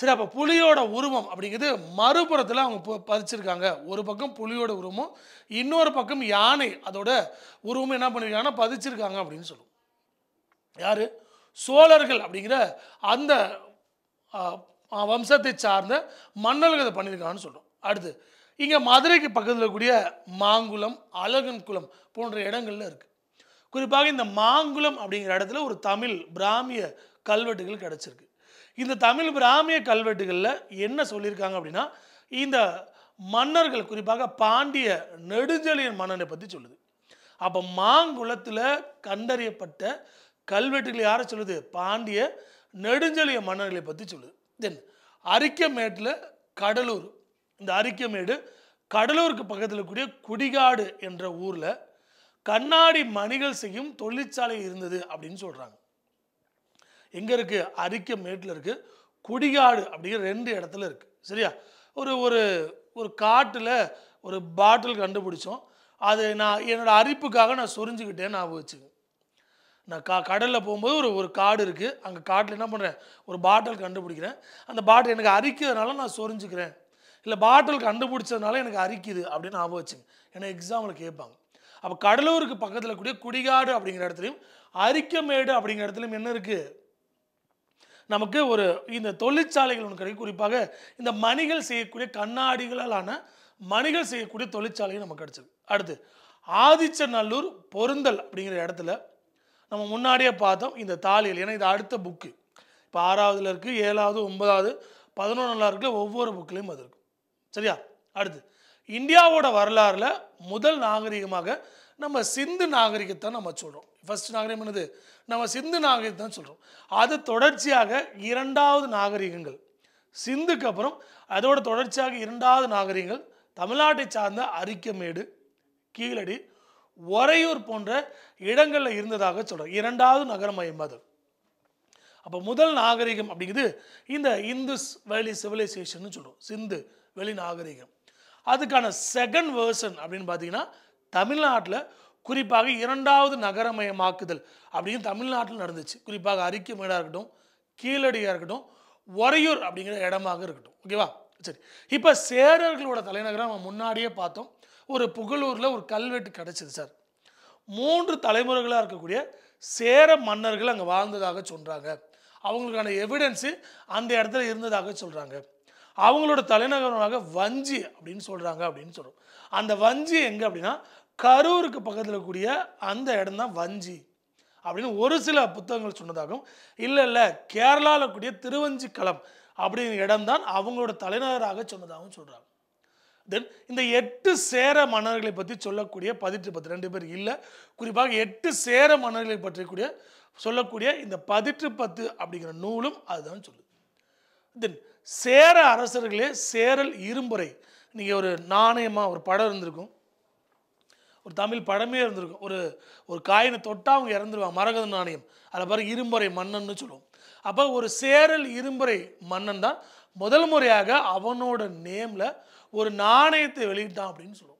சரி அப்போ புலியோட உருவம் அப்படிங்கிறது மறுபுறத்தில் அவங்க பதிச்சிருக்காங்க ஒரு பக்கம் புலியோட உருவமும் இன்னொரு பக்கம் யானை அதோட உருவமும் என்ன பண்ணியிருக்காங்கன்னா பதிச்சிருக்காங்க அப்படின்னு சொல்லுவோம் யார் சோழர்கள் அப்படிங்கிற அந்த வம்சத்தை சார்ந்த மன்னர்கள் இதை பண்ணியிருக்காங்கன்னு சொல்கிறோம் அடுத்து இங்கே மதுரைக்கு பக்கத்தில் கூடிய மாங்குளம் குளம் போன்ற இடங்கள்ல இருக்குது குறிப்பாக இந்த மாங்குளம் அப்படிங்கிற இடத்துல ஒரு தமிழ் பிராமிய கல்வெட்டுகள் கிடச்சிருக்கு இந்த தமிழ் பிராமிய கல்வெட்டுகளில் என்ன சொல்லியிருக்காங்க அப்படின்னா இந்த மன்னர்கள் குறிப்பாக பாண்டிய நெடுஞ்செழியன் மன்னனை பற்றி சொல்லுது அப்போ மாங்குளத்தில் கண்டறியப்பட்ட கல்வெட்டுகள் யாரை சொல்லுது பாண்டிய நெடுஞ்செழிய மன்னர்களை பற்றி சொல்லுது தென் அரிக்கமேட்டில் கடலூர் இந்த அரிக்கமேடு கடலூருக்கு பக்கத்தில் இருக்கக்கூடிய குடிகாடு என்ற ஊரில் கண்ணாடி மணிகள் செய்யும் தொழிற்சாலை இருந்தது அப்படின்னு சொல்கிறாங்க எங்கே இருக்குது அரிக்க மேட்டில் இருக்குது குடிகாடு அப்படிங்கிற ரெண்டு இடத்துல இருக்குது சரியா ஒரு ஒரு ஒரு காட்டில் ஒரு பாட்டில் கண்டுபிடிச்சோம் அது நான் என்னோடய அரிப்புக்காக நான் சொரிஞ்சுக்கிட்டேன் ஞாபகம் வச்சுக்கேன் நான் கா கடலில் போகும்போது ஒரு ஒரு காடு இருக்குது அங்கே காட்டில் என்ன பண்ணுறேன் ஒரு பாட்டில் கண்டுபிடிக்கிறேன் அந்த பாட்டில் எனக்கு அரிக்கிறதுனால நான் சொரிஞ்சுக்கிறேன் இல்லை பாட்டில் கண்டுபிடிச்சதுனால எனக்கு அரிக்குது அப்படின்னு ஞாபகம் வச்சுங்க ஏன்னா எக்ஸாமில் கேட்பாங்க அப்போ கடலூருக்கு பக்கத்தில் கூடிய குடிகாடு அப்படிங்கிற இடத்துலையும் அரிக்கமேடு அப்படிங்கிற இடத்துலையும் என்ன இருக்குது நமக்கு ஒரு இந்த தொழிற்சாலைகள் ஒன்று கிடைக்கும் குறிப்பாக இந்த மணிகள் செய்யக்கூடிய கண்ணாடிகளாலான மணிகள் செய்யக்கூடிய தொழிற்சாலைகள் நமக்கு கிடச்சிது அடுத்து ஆதிச்சநல்லூர் பொருந்தல் அப்படிங்கிற இடத்துல நம்ம முன்னாடியே பார்த்தோம் இந்த தாலியல் ஏன்னா இது அடுத்த புக்கு இப்போ ஆறாவதுல இருக்குது ஏழாவது ஒன்பதாவது பதினொன்றாவது இருக்குது ஒவ்வொரு புக்குலேயும் அது இருக்கும் சரியா அடுத்து இந்தியாவோட வரலாறில் முதல் நாகரிகமாக நம்ம சிந்து நாகரிகத்தை நம்ம சொல்கிறோம் ஃபஸ்ட் நாகரிகம் என்னது நம்ம சிந்து நாகரிகத்தை தான் சொல்கிறோம் அது தொடர்ச்சியாக இரண்டாவது நாகரிகங்கள் சிந்துக்கு அப்புறம் அதோட தொடர்ச்சியாக இரண்டாவது நாகரிகங்கள் தமிழ்நாட்டை சார்ந்த அரிக்கமேடு கீழடி ஒரையூர் போன்ற இடங்களில் இருந்ததாக சொல்கிறோம் இரண்டாவது நகரமயம் அது அப்போ முதல் நாகரிகம் அப்படிங்கிறது இந்த இந்துஸ் வேலி சிவிலைசேஷன் சொல்கிறோம் சிந்து வெளி நாகரிகம் அதுக்கான செகண்ட் வேர்ஷன் அப்படின்னு பார்த்தீங்கன்னா தமிழ்நாட்டில் குறிப்பாக இரண்டாவது நகரமயமாக்குதல் அப்படின்னு தமிழ்நாட்டில் நடந்துச்சு குறிப்பாக அரிக்கமேடாக இருக்கட்டும் கீழடியாக இருக்கட்டும் ஒரையூர் அப்படிங்கிற இடமாக இருக்கட்டும் ஓகேவா சரி இப்போ சேரர்களோட தலைநகரம் நம்ம முன்னாடியே பார்த்தோம் ஒரு புகழூரில் ஒரு கல்வெட்டு கிடச்சிது சார் மூன்று தலைமுறைகளாக இருக்கக்கூடிய சேர மன்னர்கள் அங்கே வாழ்ந்ததாக சொல்கிறாங்க அவங்களுக்கான எவிடன்ஸு அந்த இடத்துல இருந்ததாக சொல்கிறாங்க அவங்களோட தலைநகரமாக வஞ்சி அப்படின்னு சொல்கிறாங்க அப்படின்னு சொல்கிறோம் அந்த வஞ்சி எங்கே அப்படின்னா கரூருக்கு பக்கத்தில் கூடிய அந்த இடம் தான் வஞ்சி அப்படின்னு ஒரு சில புத்தகங்கள் சொன்னதாகவும் இல்லை இல்லை கேரளாவில் கூடிய திருவஞ்சிக்களம் அப்படிங்கிற இடம்தான் அவங்களோட தலைநகராக சொன்னதாகவும் சொல்கிறாங்க தென் இந்த எட்டு சேர மன்னர்களை பற்றி சொல்லக்கூடிய பதிற்று பத்து ரெண்டு பேர் இல்லை குறிப்பாக எட்டு சேர மன்னர்களை பற்றி கூடிய சொல்லக்கூடிய இந்த பதிற்று பத்து அப்படிங்கிற நூலும் அதுதான் சொல்லுது தென் சேர அரசர்களே சேரல் இரும்புரை நீங்கள் ஒரு நாணயமாக ஒரு படம் இருந்திருக்கும் ஒரு தமிழ் படமே இருந்திருக்கும் ஒரு ஒரு காயினை தொட்டால் அவங்க இறந்துருவாங்க மரகத நாணயம் அதில் பாருங்கள் இரும்பறை மன்னன்னு சொல்லுவோம் அப்போ ஒரு சேரல் இரும்பறை மன்னன் தான் முதல் முறையாக அவனோட நேமில் ஒரு நாணயத்தை வெளியிட்டான் அப்படின்னு சொல்லுவோம்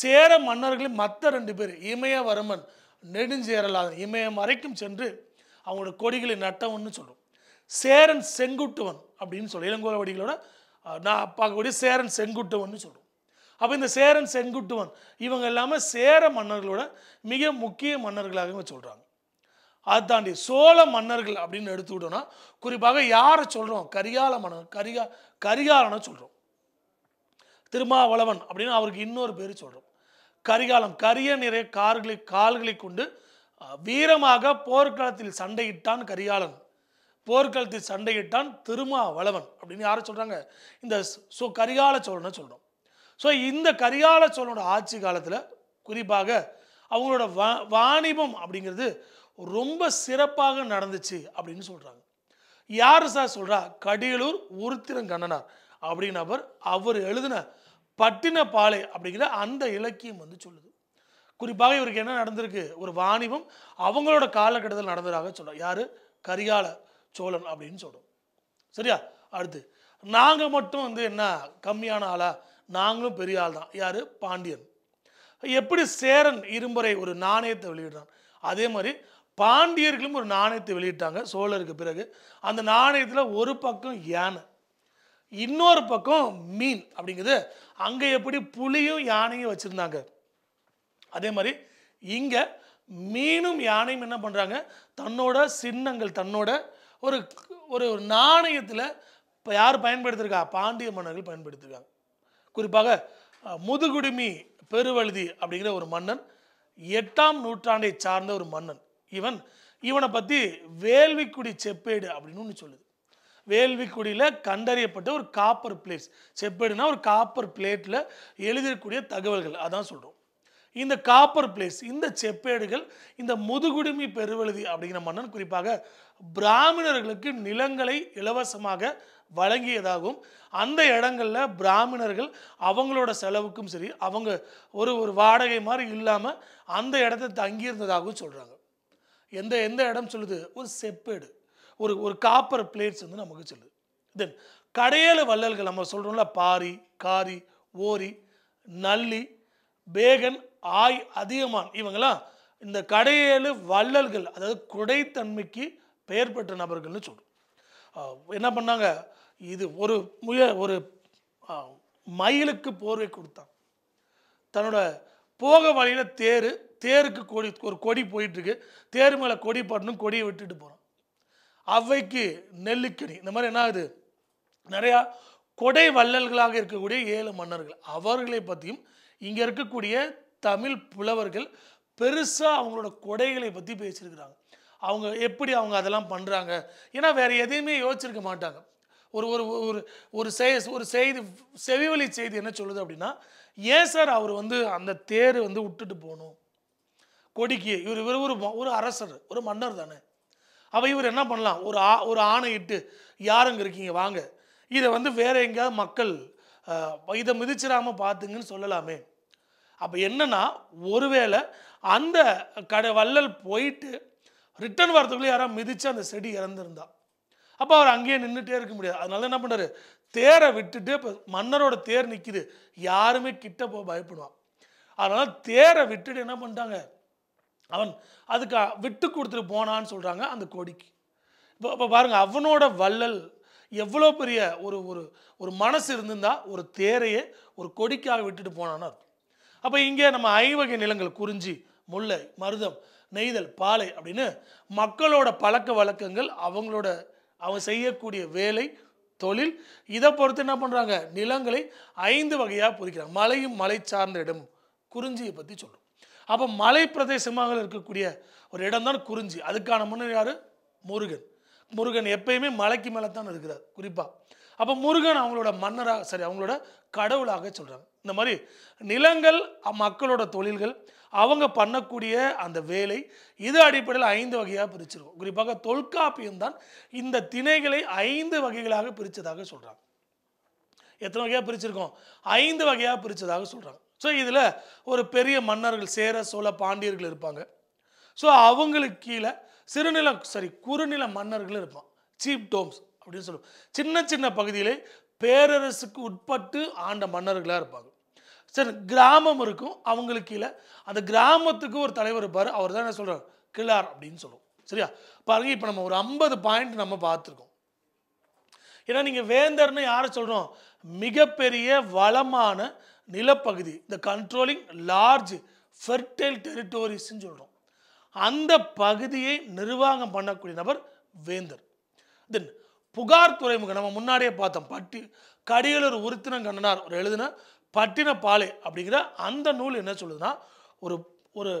சேர மன்னர்களில் மற்ற ரெண்டு பேர் இமயவர்மன் நெடுஞ்சேரலாதன் இமயம் வரைக்கும் சென்று அவங்களோட கொடிகளை நட்டவன்னு சொல்லுவோம் சேரன் செங்குட்டுவன் அப்படின்னு சொல்லி இளங்கோலவடிகளோட நான் பார்க்கக்கூடிய சேரன் செங்குட்டுவன் சொல்லுவோம் அப்போ இந்த சேரன் செங்குட்டுவன் இவங்க எல்லாமே சேர மன்னர்களோட மிக முக்கிய மன்னர்களாக சொல்கிறாங்க அதை தாண்டி சோழ மன்னர்கள் அப்படின்னு எடுத்துக்கிட்டோன்னா குறிப்பாக யாரை சொல்கிறோம் கரிகால மன்னர் கரிகா கரிகாலனை சொல்கிறோம் திருமாவளவன் அப்படின்னு அவருக்கு இன்னொரு பேர் சொல்கிறோம் கரிகாலம் கரிய நிறைய கார்களை கால்களை கொண்டு வீரமாக போர்க்களத்தில் சண்டையிட்டான் கரிகாலன் போர்க்களத்தில் சண்டையிட்டான் திருமாவளவன் அப்படின்னு யாரை சொல்கிறாங்க இந்த சோ கரிகால சோழனை சொல்கிறோம் ஸோ இந்த கரிகால சோழனோட ஆட்சி காலத்தில் குறிப்பாக அவங்களோட வா வாணிபம் அப்படிங்கிறது ரொம்ப சிறப்பாக நடந்துச்சு அப்படின்னு சொல்கிறாங்க யார் சார் சொல்கிறா கடியலூர் உருத்திரங்கண்ணனார் அப்படின்னவர் அவர் எழுதின எழுதின பாலை அப்படிங்கிற அந்த இலக்கியம் வந்து சொல்லுது குறிப்பாக இவருக்கு என்ன நடந்திருக்கு ஒரு வாணிபம் அவங்களோட காலகட்டத்தில் நடந்ததாக சொல்கிறோம் யார் கரிகால சோழன் அப்படின்னு சொல்கிறோம் சரியா அடுத்து நாங்கள் மட்டும் வந்து என்ன கம்மியான ஆளாக நாங்களும் பெரிய ஆள் தான் யார் பாண்டியன் எப்படி சேரன் இரும்பறை ஒரு நாணயத்தை வெளியிடுறான் அதே மாதிரி பாண்டியர்களும் ஒரு நாணயத்தை வெளியிட்டாங்க சோழருக்கு பிறகு அந்த நாணயத்தில் ஒரு பக்கம் யானை இன்னொரு பக்கம் மீன் அப்படிங்கிறது அங்கே எப்படி புலியும் யானையும் வச்சுருந்தாங்க அதே மாதிரி இங்கே மீனும் யானையும் என்ன பண்ணுறாங்க தன்னோட சின்னங்கள் தன்னோட ஒரு ஒரு நாணயத்தில் இப்போ யார் பயன்படுத்திருக்கா பாண்டிய மன்னர்கள் பயன்படுத்திருக்காங்க குறிப்பாக முதுகுடுமி பெருவழுதி அப்படிங்கிற ஒரு மன்னன் எட்டாம் நூற்றாண்டை சார்ந்த ஒரு மன்னன் இவன் இவனை பற்றி வேள்விக்குடி செப்பேடு அப்படின்னு ஒன்று சொல்லுது வேள்விக்குடியில் கண்டறியப்பட்ட ஒரு காப்பர் பிளேட்ஸ் செப்பேடுனா ஒரு காப்பர் பிளேட்டில் எழுதியக்கூடிய தகவல்கள் அதான் சொல்கிறோம் இந்த காப்பர் பிளேஸ் இந்த செப்பேடுகள் இந்த முதுகுடுமி பெருவழுதி அப்படிங்கிற மன்னன் குறிப்பாக பிராமணர்களுக்கு நிலங்களை இலவசமாக வழங்கியதாகவும் அந்த இடங்களில் பிராமணர்கள் அவங்களோட செலவுக்கும் சரி அவங்க ஒரு ஒரு வாடகை மாதிரி இல்லாமல் அந்த இடத்த தங்கியிருந்ததாகவும் சொல்கிறாங்க எந்த எந்த இடம் சொல்லுது ஒரு செப்பேடு ஒரு ஒரு காப்பர் பிளேட்ஸ் வந்து நமக்கு சொல்லுது தென் கடையேழு வள்ளல்கள் நம்ம சொல்கிறோம்ல பாரி காரி ஓரி நல்லி பேகன் ஆய் அதிகமான் இவங்களாம் இந்த கடையேழு வள்ளல்கள் அதாவது குடைத்தன்மைக்கு பெயர் பெற்ற நபர்கள்னு சொல்கிறோம் என்ன பண்ணாங்க இது ஒரு முய ஒரு மயிலுக்கு போர்வை கொடுத்தான் தன்னோட போக வழியில் தேர் தேருக்கு கொடி ஒரு கொடி போயிட்டுருக்கு தேர் மேலே கொடி போடணும் கொடியை விட்டுட்டு போகிறோம் அவைக்கு நெல்லுக்கணி இந்த மாதிரி என்ன ஆகுது நிறையா கொடை வள்ளல்களாக இருக்கக்கூடிய ஏழு மன்னர்கள் அவர்களை பற்றியும் இங்கே இருக்கக்கூடிய தமிழ் புலவர்கள் பெருசாக அவங்களோட கொடைகளை பற்றி பேசியிருக்கிறாங்க அவங்க எப்படி அவங்க அதெல்லாம் பண்ணுறாங்க ஏன்னா வேறு எதையுமே யோசிச்சிருக்க மாட்டாங்க ஒரு ஒரு ஒரு ஒரு செய் ஒரு செய்தி செவிவழி செய்தி என்ன சொல்லுது அப்படின்னா ஏன் சார் அவர் வந்து அந்த தேர் வந்து விட்டுட்டு போகணும் கொடிக்கு இவர் இவர் ஒரு ஒரு அரசர் ஒரு மன்னர் தானே அப்போ இவர் என்ன பண்ணலாம் ஒரு ஆ ஒரு ஆணை இட்டு யாருங்க இருக்கீங்க வாங்க இதை வந்து வேறு எங்கேயாவது மக்கள் இதை மிதிச்சிடாமல் பார்த்துங்கன்னு சொல்லலாமே அப்போ என்னென்னா ஒருவேளை அந்த கடை வள்ளல் போயிட்டு ரிட்டர்ன் வரதுக்குள்ளே யாராவது மிதித்து அந்த செடி இறந்துருந்தா அப்போ அவர் அங்கேயே நின்றுட்டே இருக்க முடியாது அதனால என்ன பண்ணுறாரு தேரை விட்டுட்டு இப்போ மன்னரோட தேர் நிற்கிது யாருமே கிட்ட போக பயப்படுவான் அதனால் தேரை விட்டுட்டு என்ன பண்ணிட்டாங்க அவன் அதுக்கு விட்டு கொடுத்துட்டு போனான்னு சொல்கிறாங்க அந்த கொடிக்கு இப்போ இப்போ பாருங்கள் அவனோட வள்ளல் எவ்வளோ பெரிய ஒரு ஒரு ஒரு மனசு இருந்திருந்தால் ஒரு தேரையே ஒரு கொடிக்காக விட்டுட்டு போனான்னு அர்த்தம் அப்போ இங்கே நம்ம ஐவகை நிலங்கள் குறிஞ்சி முல்லை மருதம் நெய்தல் பாலை அப்படின்னு மக்களோட பழக்க வழக்கங்கள் அவங்களோட அவன் செய்யக்கூடிய வேலை தொழில் இதை பொறுத்து என்ன பண்ணுறாங்க நிலங்களை ஐந்து வகையாக பிரிக்கிறாங்க மலையும் மலை சார்ந்த இடம் குறிஞ்சியை பற்றி சொல்கிறோம் அப்போ மலை பிரதேசமாக இருக்கக்கூடிய ஒரு இடம் தான் குறிஞ்சி அதுக்கான முன்னர் யார் முருகன் முருகன் எப்பயுமே மலைக்கு மேலே தான் இருக்கிறார் குறிப்பாக அப்போ முருகன் அவங்களோட மன்னராக சரி அவங்களோட கடவுளாக சொல்கிறாங்க இந்த மாதிரி நிலங்கள் மக்களோட தொழில்கள் அவங்க பண்ணக்கூடிய அந்த வேலை இது அடிப்படையில் ஐந்து வகையாக பிரிச்சிருக்கும் குறிப்பாக தொல்காப்பியம் தான் இந்த திணைகளை ஐந்து வகைகளாக பிரித்ததாக சொல்கிறாங்க எத்தனை வகையாக பிரிச்சிருக்கோம் ஐந்து வகையாக பிரித்ததாக சொல்கிறாங்க ஸோ இதில் ஒரு பெரிய மன்னர்கள் சேர சோழ பாண்டியர்கள் இருப்பாங்க ஸோ அவங்களுக்கு கீழே சிறுநில சாரி குறுநில மன்னர்கள் இருப்பான் சீப் டோம்ஸ் அப்படின்னு சொல்லுவோம் சின்ன சின்ன பகுதியிலே பேரரசுக்கு உட்பட்டு ஆண்ட மன்னர்களாக இருப்பாங்க சரி கிராமம் இருக்கும் அவங்களுக்கு கீழே அந்த கிராமத்துக்கு ஒரு தலைவர் இருப்பார் அவர் தான் என்ன சொல்கிறார் கிளார் அப்படின்னு சொல்லுவோம் சரியா பாருங்க இப்போ நம்ம ஒரு ஐம்பது பாயிண்ட் நம்ம பார்த்துருக்கோம் ஏன்னா நீங்கள் வேந்தர்னு யாரை சொல்கிறோம் மிகப்பெரிய வளமான நிலப்பகுதி இந்த கண்ட்ரோலிங் லார்ஜ் ஃபெர்டைல் டெரிட்டோரிஸ்ன்னு சொல்கிறோம் அந்த பகுதியை நிர்வாகம் பண்ணக்கூடிய நபர் வேந்தர் தென் புகார் துறைமுகம் நம்ம முன்னாடியே பார்த்தோம் பட்டி கடிகளூர் உறுத்தினம் கண்ணனார் ஒரு எழுதுனா பட்டின பாலை அப்படிங்கிற அந்த நூல் என்ன சொல்லுதுன்னா ஒரு ஒரு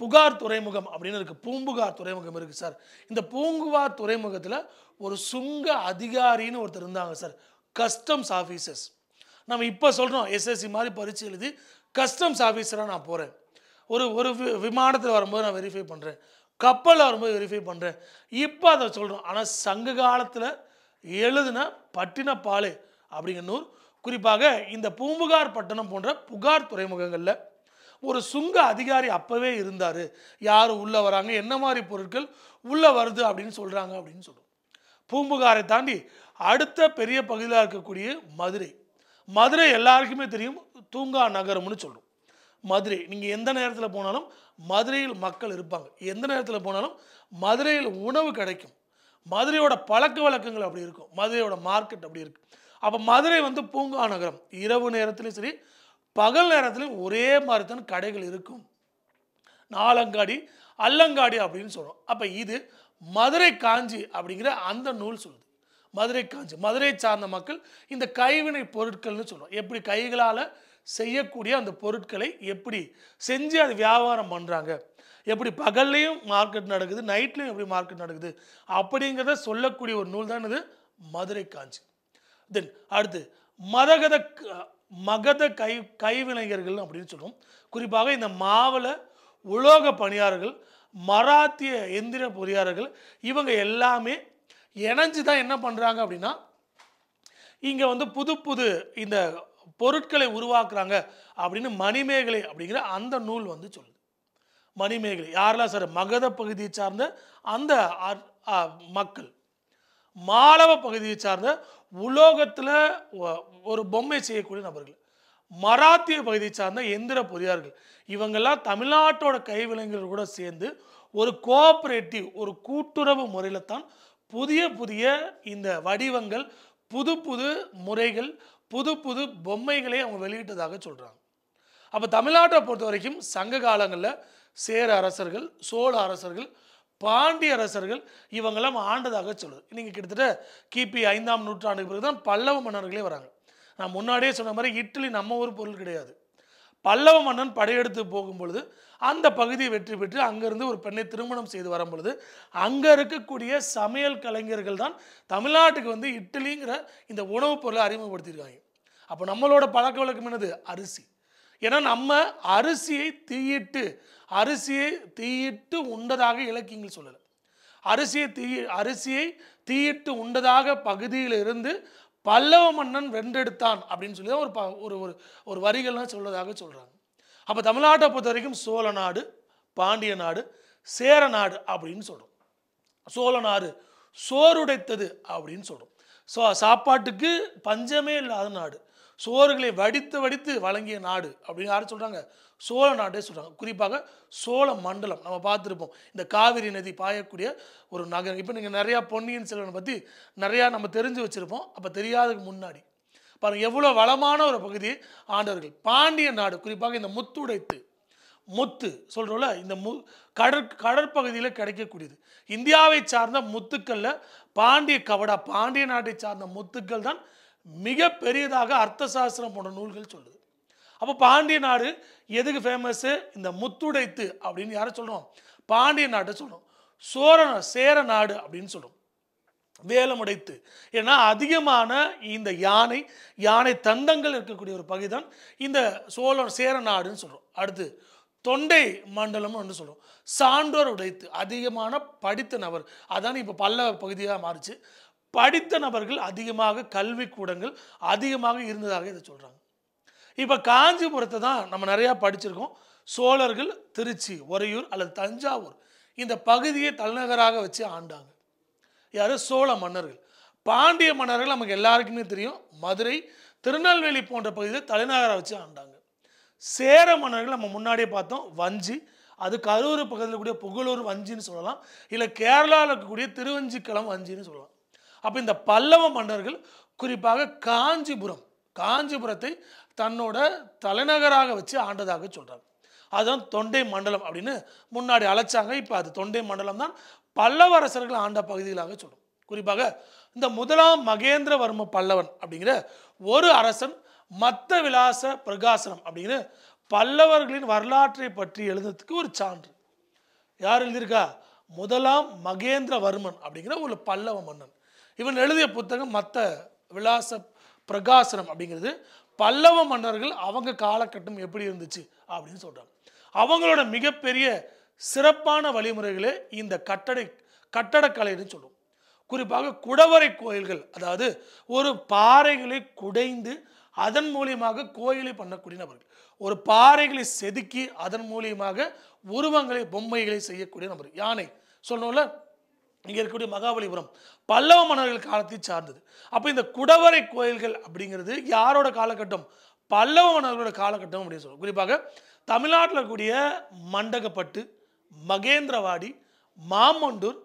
புகார் துறைமுகம் அப்படின்னு இருக்குது பூம்புகார் துறைமுகம் இருக்குது சார் இந்த பூங்குவார் துறைமுகத்தில் ஒரு சுங்க அதிகாரின்னு ஒருத்தர் இருந்தாங்க சார் கஸ்டம்ஸ் ஆஃபீஸர்ஸ் நம்ம இப்போ சொல்கிறோம் எஸ்எஸ்சி மாதிரி பரிச்சு எழுதி கஸ்டம்ஸ் ஆஃபீஸராக நான் போகிறேன் ஒரு ஒரு விமானத்தில் வரும்போது நான் வெரிஃபை பண்ணுறேன் கப்பலில் வரும்போது வெரிஃபை பண்ணுறேன் இப்போ அதை சொல்கிறோம் ஆனால் சங்க காலத்தில் எழுதுன பாலை அப்படிங்கிற நூல் குறிப்பாக இந்த பூம்புகார் பட்டணம் போன்ற புகார் துறைமுகங்களில் ஒரு சுங்க அதிகாரி அப்போவே இருந்தார் யார் உள்ளே வராங்க என்ன மாதிரி பொருட்கள் உள்ளே வருது அப்படின்னு சொல்கிறாங்க அப்படின்னு சொல்லுவோம் பூம்புகாரை தாண்டி அடுத்த பெரிய பகுதியாக இருக்கக்கூடிய மதுரை மதுரை எல்லாருக்குமே தெரியும் தூங்கா நகரம்னு சொல்கிறோம் மதுரை நீங்கள் எந்த நேரத்தில் போனாலும் மதுரையில் மக்கள் இருப்பாங்க எந்த நேரத்தில் போனாலும் மதுரையில் உணவு கிடைக்கும் மதுரையோட பழக்க வழக்கங்கள் அப்படி இருக்கும் மதுரையோட மார்க்கெட் அப்படி இருக்குது அப்போ மதுரை வந்து பூங்கா நகரம் இரவு நேரத்துலையும் சரி பகல் நேரத்துலையும் ஒரே மாதிரி தான் கடைகள் இருக்கும் நாலங்காடி அல்லங்காடி அப்படின்னு சொல்கிறோம் அப்போ இது மதுரை காஞ்சி அப்படிங்கிற அந்த நூல் சொல்லுது மதுரை காஞ்சி மதுரை சார்ந்த மக்கள் இந்த கைவினை பொருட்கள்னு சொல்கிறோம் எப்படி கைகளால் செய்யக்கூடிய அந்த பொருட்களை எப்படி செஞ்சு அது வியாபாரம் பண்ணுறாங்க எப்படி பகல்லையும் மார்க்கெட் நடக்குது நைட்லையும் எப்படி மார்க்கெட் நடக்குது அப்படிங்கிறத சொல்லக்கூடிய ஒரு நூல் தான் இது மதுரை காஞ்சி தென் அடுத்து மதகத மகத கை கைவினைஞர்கள் அப்படின்னு சொல்லுவோம் குறிப்பாக இந்த மாவல உலோக பணியாளர்கள் மராத்திய எந்திர பொறியாளர்கள் இவங்க எல்லாமே இணைஞ்சு தான் என்ன பண்ணுறாங்க அப்படின்னா இங்கே வந்து புது புது இந்த பொருட்களை உருவாக்குறாங்க அப்படின்னு மணிமேகலை அப்படிங்கிற அந்த நூல் வந்து சொல்லுது மணிமேகலை யாரெல்லாம் சார் மகத பகுதியை சார்ந்த அந்த மக்கள் மாளவ பகுதியை சார்ந்த உலோகத்தில் ஒரு பொம்மை செய்யக்கூடிய நபர்கள் மராத்திய பகுதியை சார்ந்த எந்திர பொறியார்கள் இவங்கெல்லாம் தமிழ்நாட்டோட கைவிலங்குகள் கூட சேர்ந்து ஒரு கோஆப்ரேட்டிவ் ஒரு கூட்டுறவு முறையில் தான் புதிய புதிய இந்த வடிவங்கள் புது புது முறைகள் புது புது பொம்மைகளை அவங்க வெளியிட்டதாக சொல்கிறாங்க அப்போ தமிழ்நாட்டை பொறுத்த வரைக்கும் சங்க காலங்களில் சேர அரசர்கள் சோழ அரசர்கள் பாண்டிய அரசர்கள் இவங்களாம் ஆண்டதாக சொல்லுது நீங்கள் கிட்டத்தட்ட கிபி ஐந்தாம் நூற்றாண்டுக்கு பிறகு தான் பல்லவ மன்னர்களே வராங்க நான் முன்னாடியே சொன்ன மாதிரி இட்லி நம்ம ஊர் பொருள் கிடையாது பல்லவ மன்னன் படையெடுத்து போகும் பொழுது அந்த பகுதியை வெற்றி பெற்று அங்கேருந்து ஒரு பெண்ணை திருமணம் செய்து வரும் பொழுது அங்கே இருக்கக்கூடிய சமையல் கலைஞர்கள் தான் தமிழ்நாட்டுக்கு வந்து இட்லிங்கிற இந்த உணவுப் பொருளை அறிமுகப்படுத்தியிருக்காங்க அப்போ நம்மளோட பழக்க வழக்கம் என்னது அரிசி ஏன்னா நம்ம அரிசியை தீயிட்டு அரிசியை தீயிட்டு உண்டதாக இலக்கியங்கள் சொல்லலை அரிசியை தீ அரிசியை தீயிட்டு உண்டதாக பகுதியில் இருந்து பல்லவ மன்னன் வென்றெடுத்தான் அப்படின்னு சொல்லி தான் ஒரு ப ஒரு ஒரு ஒரு வரிகள்லாம் சொல்வதாக சொல்கிறாங்க அப்போ தமிழ்நாட்டை பொறுத்த வரைக்கும் சோழ நாடு பாண்டிய நாடு சேர நாடு அப்படின்னு சொல்கிறோம் சோழ நாடு சோறுடைத்தது அப்படின்னு சொல்கிறோம் ஸோ சாப்பாட்டுக்கு பஞ்சமே இல்லாத நாடு சோறுகளை வடித்து வடித்து வழங்கிய நாடு அப்படின்னு யாரும் சொல்கிறாங்க சோழ நாடே சொல்கிறாங்க குறிப்பாக சோழ மண்டலம் நம்ம பார்த்துருப்போம் இந்த காவிரி நதி பாயக்கூடிய ஒரு நகரம் இப்போ நீங்கள் நிறையா பொன்னியின் செல்வனை பற்றி நிறையா நம்ம தெரிஞ்சு வச்சுருப்போம் அப்போ தெரியாததுக்கு முன்னாடி பாருங்க எவ்வளோ வளமான ஒரு பகுதி ஆண்டவர்கள் பாண்டிய நாடு குறிப்பாக இந்த முத்துடைத்து முத்து சொல்கிறோம்ல இந்த மு கடற் கடற்பகுதியில் கிடைக்கக்கூடியது இந்தியாவை சார்ந்த முத்துக்களில் பாண்டிய கவடா பாண்டிய நாட்டை சார்ந்த முத்துக்கள் தான் மிக பெரியதாக அர்த்த சாஸ்திரம் போன்ற நூல்கள் சொல்லுது அப்போ பாண்டிய நாடு எதுக்கு ஃபேமஸ்ஸு இந்த முத்துடைத்து அப்படின்னு யாரை சொல்கிறோம் பாண்டிய நாட்டை சொல்கிறோம் சோர சேர நாடு அப்படின்னு சொல்கிறோம் வேலமுடைத்து ஏன்னா அதிகமான இந்த யானை யானை தந்தங்கள் இருக்கக்கூடிய ஒரு பகுதி தான் இந்த சோழ சேர நாடுன்னு சொல்கிறோம் அடுத்து தொண்டை மண்டலம்னு ஒன்று சொல்கிறோம் சான்றோர் உடைத்து அதிகமான படித்த நபர் அதான் இப்போ பல்ல பகுதியாக மாறிச்சு படித்த நபர்கள் அதிகமாக கல்வி கூடங்கள் அதிகமாக இருந்ததாக இதை சொல்கிறாங்க இப்போ காஞ்சிபுரத்தை தான் நம்ம நிறையா படிச்சிருக்கோம் சோழர்கள் திருச்சி உறையூர் அல்லது தஞ்சாவூர் இந்த பகுதியை தலைநகராக வச்சு ஆண்டாங்க யார் சோழ மன்னர்கள் பாண்டிய மன்னர்கள் நமக்கு எல்லாருக்குமே தெரியும் மதுரை திருநெல்வேலி போன்ற பகுதியில் தலைநகராக வச்சு ஆண்டாங்க சேர மன்னர்கள் நம்ம முன்னாடியே பார்த்தோம் வஞ்சி அது கரூர் பகுதியில் கூடிய புகழூர் வஞ்சின்னு சொல்லலாம் இல்லை கேரளாவில் இருக்கக்கூடிய திருவஞ்சிக்களம் வஞ்சின்னு சொல்லலாம் அப்போ இந்த பல்லவ மன்னர்கள் குறிப்பாக காஞ்சிபுரம் காஞ்சிபுரத்தை தன்னோட தலைநகராக வச்சு ஆண்டதாக சொல்கிறாங்க அதுதான் தொண்டை மண்டலம் அப்படின்னு முன்னாடி அழைச்சாங்க இப்போ அது தொண்டை மண்டலம் தான் பல்லவரசர்கள் ஆண்ட பகுதிகளாக சொல்லும் குறிப்பாக இந்த முதலாம் மகேந்திரவர்ம பல்லவன் அப்படிங்கிற ஒரு அரசன் மத்த விலாச பிரகாசனம் அப்படிங்கிற பல்லவர்களின் வரலாற்றை பற்றி எழுதுறதுக்கு ஒரு சான்று யார் எழுதியிருக்கா முதலாம் மகேந்திரவர்மன் அப்படிங்கிற ஒரு பல்லவ மன்னன் இவன் எழுதிய புத்தகம் மற்ற விலாச பிரகாசனம் அப்படிங்கிறது பல்லவ மன்னர்கள் அவங்க காலகட்டம் எப்படி இருந்துச்சு அப்படின்னு சொல்கிறாங்க அவங்களோட மிகப்பெரிய சிறப்பான வழிமுறைகளே இந்த கட்டடை கட்டடக்கலைன்னு சொல்லுவோம் குறிப்பாக குடவரை கோயில்கள் அதாவது ஒரு பாறைகளை குடைந்து அதன் மூலியமாக கோயிலை பண்ணக்கூடிய நபர்கள் ஒரு பாறைகளை செதுக்கி அதன் மூலியமாக உருவங்களை பொம்மைகளை செய்யக்கூடிய நபர் யானை சொல்லணும்ல இங்கே இருக்கக்கூடிய மகாபலிபுரம் பல்லவ மன்னர்கள் காலத்தை சார்ந்தது அப்போ இந்த குடவரை கோயில்கள் அப்படிங்கிறது யாரோட காலகட்டம் பல்லவ மன்னர்களோட காலகட்டம் அப்படின்னு சொல்லுவோம் குறிப்பாக தமிழ்நாட்டில் இருக்கக்கூடிய மண்டகப்பட்டு மகேந்திரவாடி மாமண்டூர்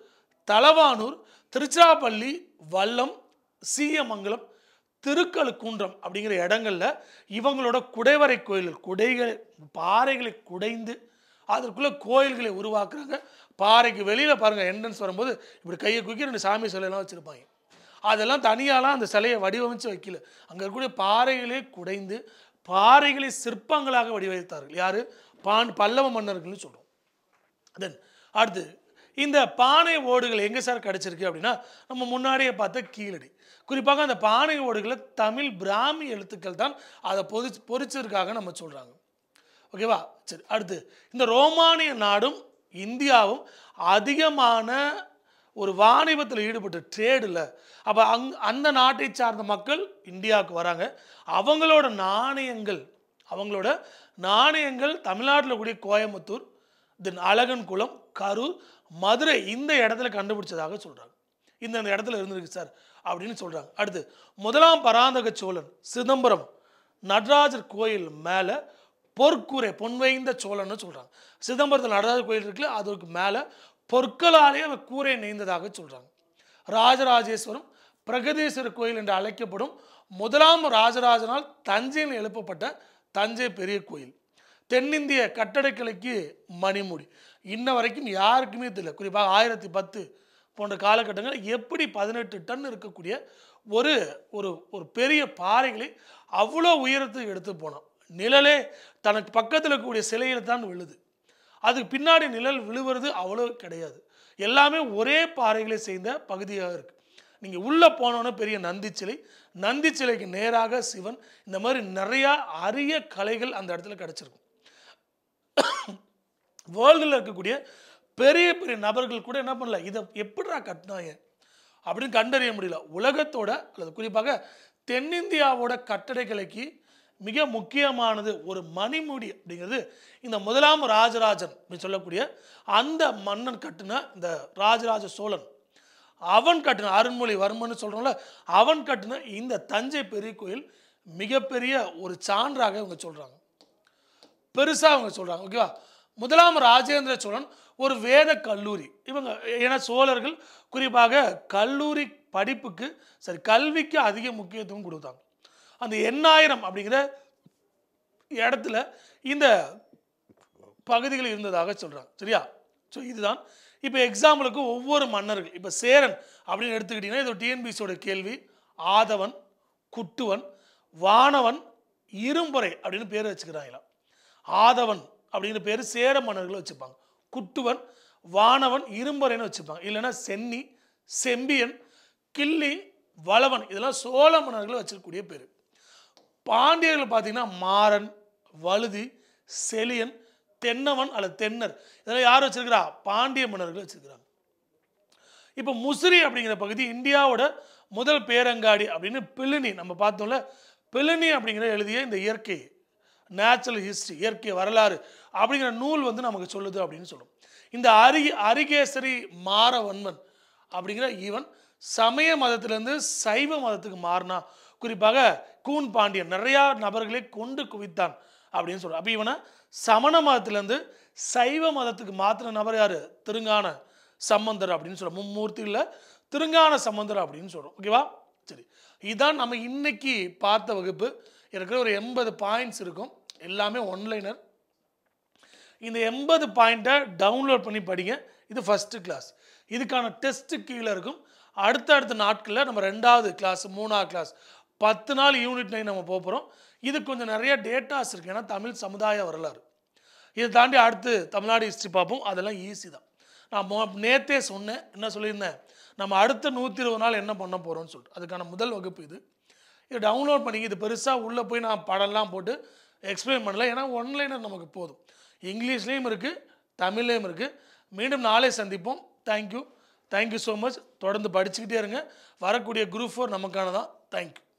தலவானூர் திருச்சிராப்பள்ளி வல்லம் சீயமங்கலம் திருக்கழுக்குன்றம் அப்படிங்கிற இடங்களில் இவங்களோட குடைவரை கோயில்கள் குடைகள் பாறைகளை குடைந்து அதற்குள்ளே கோயில்களை உருவாக்குறாங்க பாறைக்கு வெளியில் பாருங்கள் என்ட்ரன்ஸ் வரும்போது இப்படி கையை குக்கி ரெண்டு சாமி சிலையெல்லாம் வச்சுருப்பாங்க அதெல்லாம் தனியாலாம் அந்த சிலையை வடிவமைத்து வைக்கல அங்கே இருக்கக்கூடிய பாறைகளே குடைந்து பாறைகளை சிற்பங்களாக வடிவமைத்தார்கள் யார் பான் பல்லவ மன்னர்கள்னு சொல்கிறோம் தென் அடுத்து இந்த பானை ஓடுகள் எங்கே சார் கிடச்சிருக்கு அப்படின்னா நம்ம முன்னாடியே பார்த்த கீழடி குறிப்பாக அந்த பானை ஓடுகளை தமிழ் பிராமி எழுத்துக்கள் தான் அதை பொறி பொறிச்சிருக்காக நம்ம சொல்கிறாங்க ஓகேவா சரி அடுத்து இந்த ரோமானிய நாடும் இந்தியாவும் அதிகமான ஒரு வாணிபத்தில் ஈடுபட்டு ட்ரேடில் அப்போ அங் அந்த நாட்டை சார்ந்த மக்கள் இந்தியாவுக்கு வராங்க அவங்களோட நாணயங்கள் அவங்களோட நாணயங்கள் தமிழ்நாட்டில் கூடிய கோயம்புத்தூர் தென் அழகன்குளம் கரூர் மதுரை இந்த இடத்துல கண்டுபிடிச்சதாக சொல்கிறாங்க இந்த இந்த இடத்துல இருந்திருக்கு சார் அப்படின்னு சொல்கிறாங்க அடுத்து முதலாம் பராந்தக சோழன் சிதம்பரம் நடராஜர் கோயில் மேலே பொற்கூரை பொன்வைந்த சோழன்னு சொல்கிறாங்க சிதம்பரத்தில் நடராஜர் கோயில் இருக்குல்ல அதற்கு மேலே பொற்களாலே அந்த கூரை நெய்ந்ததாக சொல்கிறாங்க ராஜராஜேஸ்வரம் பிரகதீஸ்வரர் கோயில் என்று அழைக்கப்படும் முதலாம் ராஜராஜனால் தஞ்சையில் எழுப்பப்பட்ட தஞ்சை பெரிய கோயில் தென்னிந்திய கட்டடக்கலைக்கு மணிமுடி இன்ன வரைக்கும் யாருக்குமே தெரியல குறிப்பாக ஆயிரத்தி பத்து போன்ற காலகட்டங்கள் எப்படி பதினெட்டு டன் இருக்கக்கூடிய ஒரு ஒரு ஒரு பெரிய பாறைகளை அவ்வளோ உயரத்துக்கு எடுத்து போனோம் நிழலே தனக்கு பக்கத்தில் இருக்கக்கூடிய சிலையில் தான் விழுது அதுக்கு பின்னாடி நிழல் விழுவுறது அவ்வளோ கிடையாது எல்லாமே ஒரே பாறைகளை சேர்ந்த பகுதியாக இருக்குது நீங்கள் உள்ளே போனோன்னே பெரிய நந்தி சிலை நந்தி சிலைக்கு நேராக சிவன் இந்த மாதிரி நிறையா அரிய கலைகள் அந்த இடத்துல கிடச்சிருக்கும் வேர்ல்டில் இருக்கக்கூடிய பெரிய பெரிய நபர்கள் கூட என்ன பண்ணல இதை எப்படிடா கட்டினாங்க அப்படின்னு கண்டறிய முடியல உலகத்தோட அல்லது குறிப்பாக தென்னிந்தியாவோட கட்டடக்கலைக்கு மிக முக்கியமானது ஒரு மணிமுடி அப்படிங்கிறது இந்த முதலாம் ராஜராஜன் அப்படின்னு சொல்லக்கூடிய அந்த மன்னன் கட்டின இந்த ராஜராஜ சோழன் அவன் கட்டின வர்மன் சொல்கிறோம்ல அவன் கட்டின இந்த தஞ்சை பெரிய கோயில் மிகப்பெரிய ஒரு சான்றாக இவங்க சொல்கிறாங்க பெருசாக அவங்க சொல்கிறாங்க ஓகேவா முதலாம் ராஜேந்திர சோழன் ஒரு வேத கல்லூரி இவங்க ஏன்னா சோழர்கள் குறிப்பாக கல்லூரி படிப்புக்கு சரி கல்விக்கு அதிக முக்கியத்துவம் கொடுத்தாங்க அந்த எண்ணாயிரம் அப்படிங்கிற இடத்துல இந்த பகுதிகள் இருந்ததாக சொல்கிறாங்க சரியா ஸோ இதுதான் இப்போ எக்ஸாம்பிளுக்கு ஒவ்வொரு மன்னர்கள் இப்போ சேரன் அப்படின்னு எடுத்துக்கிட்டிங்கன்னா இது டிஎன்பிசியோட கேள்வி ஆதவன் குட்டுவன் வானவன் இரும்புறை அப்படின்னு பேர் வச்சுக்கிறாங்களாம் ஆதவன் அப்படிங்கிற பேர் சேர மன்னர்கள் வச்சுப்பாங்க குட்டுவன் வானவன் இரும்புறைன்னு வச்சுப்பாங்க இல்லைன்னா சென்னி செம்பியன் கிள்ளி வளவன் இதெல்லாம் சோழ மன்னர்கள் வச்சிருக்கக்கூடிய பேர் பாண்டியர்கள் பார்த்தீங்கன்னா மாறன் வழுதி செலியன் தென்னவன் அல்லது தென்னர் இதெல்லாம் யார் வச்சிருக்கிறா பாண்டிய மன்னர்கள் வச்சிருக்கிறாங்க இப்போ முசிறி அப்படிங்கிற பகுதி இந்தியாவோட முதல் பேரங்காடி அப்படின்னு பிளினி நம்ம பார்த்தோம்ல பிளினி அப்படிங்கிற எழுதிய இந்த இயற்கை நேச்சுரல் ஹிஸ்ட்ரி இயற்கை வரலாறு அப்படிங்கிற நூல் வந்து நமக்கு சொல்லுது அப்படின்னு சொல்லும் இந்த அரி அரிகேசரி மாறவன்மன் அப்படிங்கிற இவன் சமய மதத்திலேருந்து சைவ மதத்துக்கு மாறினா குறிப்பாக கூன் பாண்டியன் நிறையா நபர்களை கொண்டு குவித்தான் அப்படின்னு சொல்கிறார் அப்போ இவனை சமண மதத்துலேருந்து சைவ மதத்துக்கு மாற்றின நபர் யார் திருங்கான சம்பந்தர் அப்படின்னு சொல்கிறோம் மும்மூர்த்தியில் திருங்கான சம்பந்தர் அப்படின்னு சொல்கிறோம் ஓகேவா சரி இதுதான் நம்ம இன்னைக்கு பார்த்த வகுப்பு இருக்கிற ஒரு எண்பது பாயிண்ட்ஸ் இருக்கும் எல்லாமே ஒன்லைனர் இந்த எண்பது பாயிண்ட்டை டவுன்லோட் பண்ணி படிங்க இது ஃபஸ்ட்டு கிளாஸ் இதுக்கான டெஸ்ட்டு கீழே இருக்கும் அடுத்த அடுத்த நாட்களில் நம்ம ரெண்டாவது கிளாஸ் மூணாவது கிளாஸ் பத்து நாள் யூனிட் நைன் நம்ம போகிறோம் இது கொஞ்சம் நிறைய டேட்டாஸ் இருக்குது ஏன்னா தமிழ் சமுதாய வரலாறு இதை தாண்டி அடுத்து தமிழ்நாடு ஹிஸ்ட்ரி பார்ப்போம் அதெல்லாம் ஈஸி தான் நான் நேத்தே சொன்னேன் என்ன சொல்லியிருந்தேன் நம்ம அடுத்த நூற்றி இருபது நாள் என்ன பண்ண போகிறோம்னு சொல்லிட்டு அதுக்கான முதல் வகுப்பு இது இது டவுன்லோட் பண்ணி இது பெருசாக உள்ளே போய் நான் படம்லாம் போட்டு எக்ஸ்பிளைன் பண்ணல ஏன்னா ஒன்லைனர் நமக்கு போதும் இங்கிலீஷ்லேயும் இருக்குது தமிழ்லேயும் இருக்குது மீண்டும் நாளை சந்திப்போம் தேங்க்யூ தேங்க்யூ ஸோ மச் தொடர்ந்து படிச்சுக்கிட்டே இருங்க வரக்கூடிய குரூப் ஃபோர் தான் தேங்க்யூ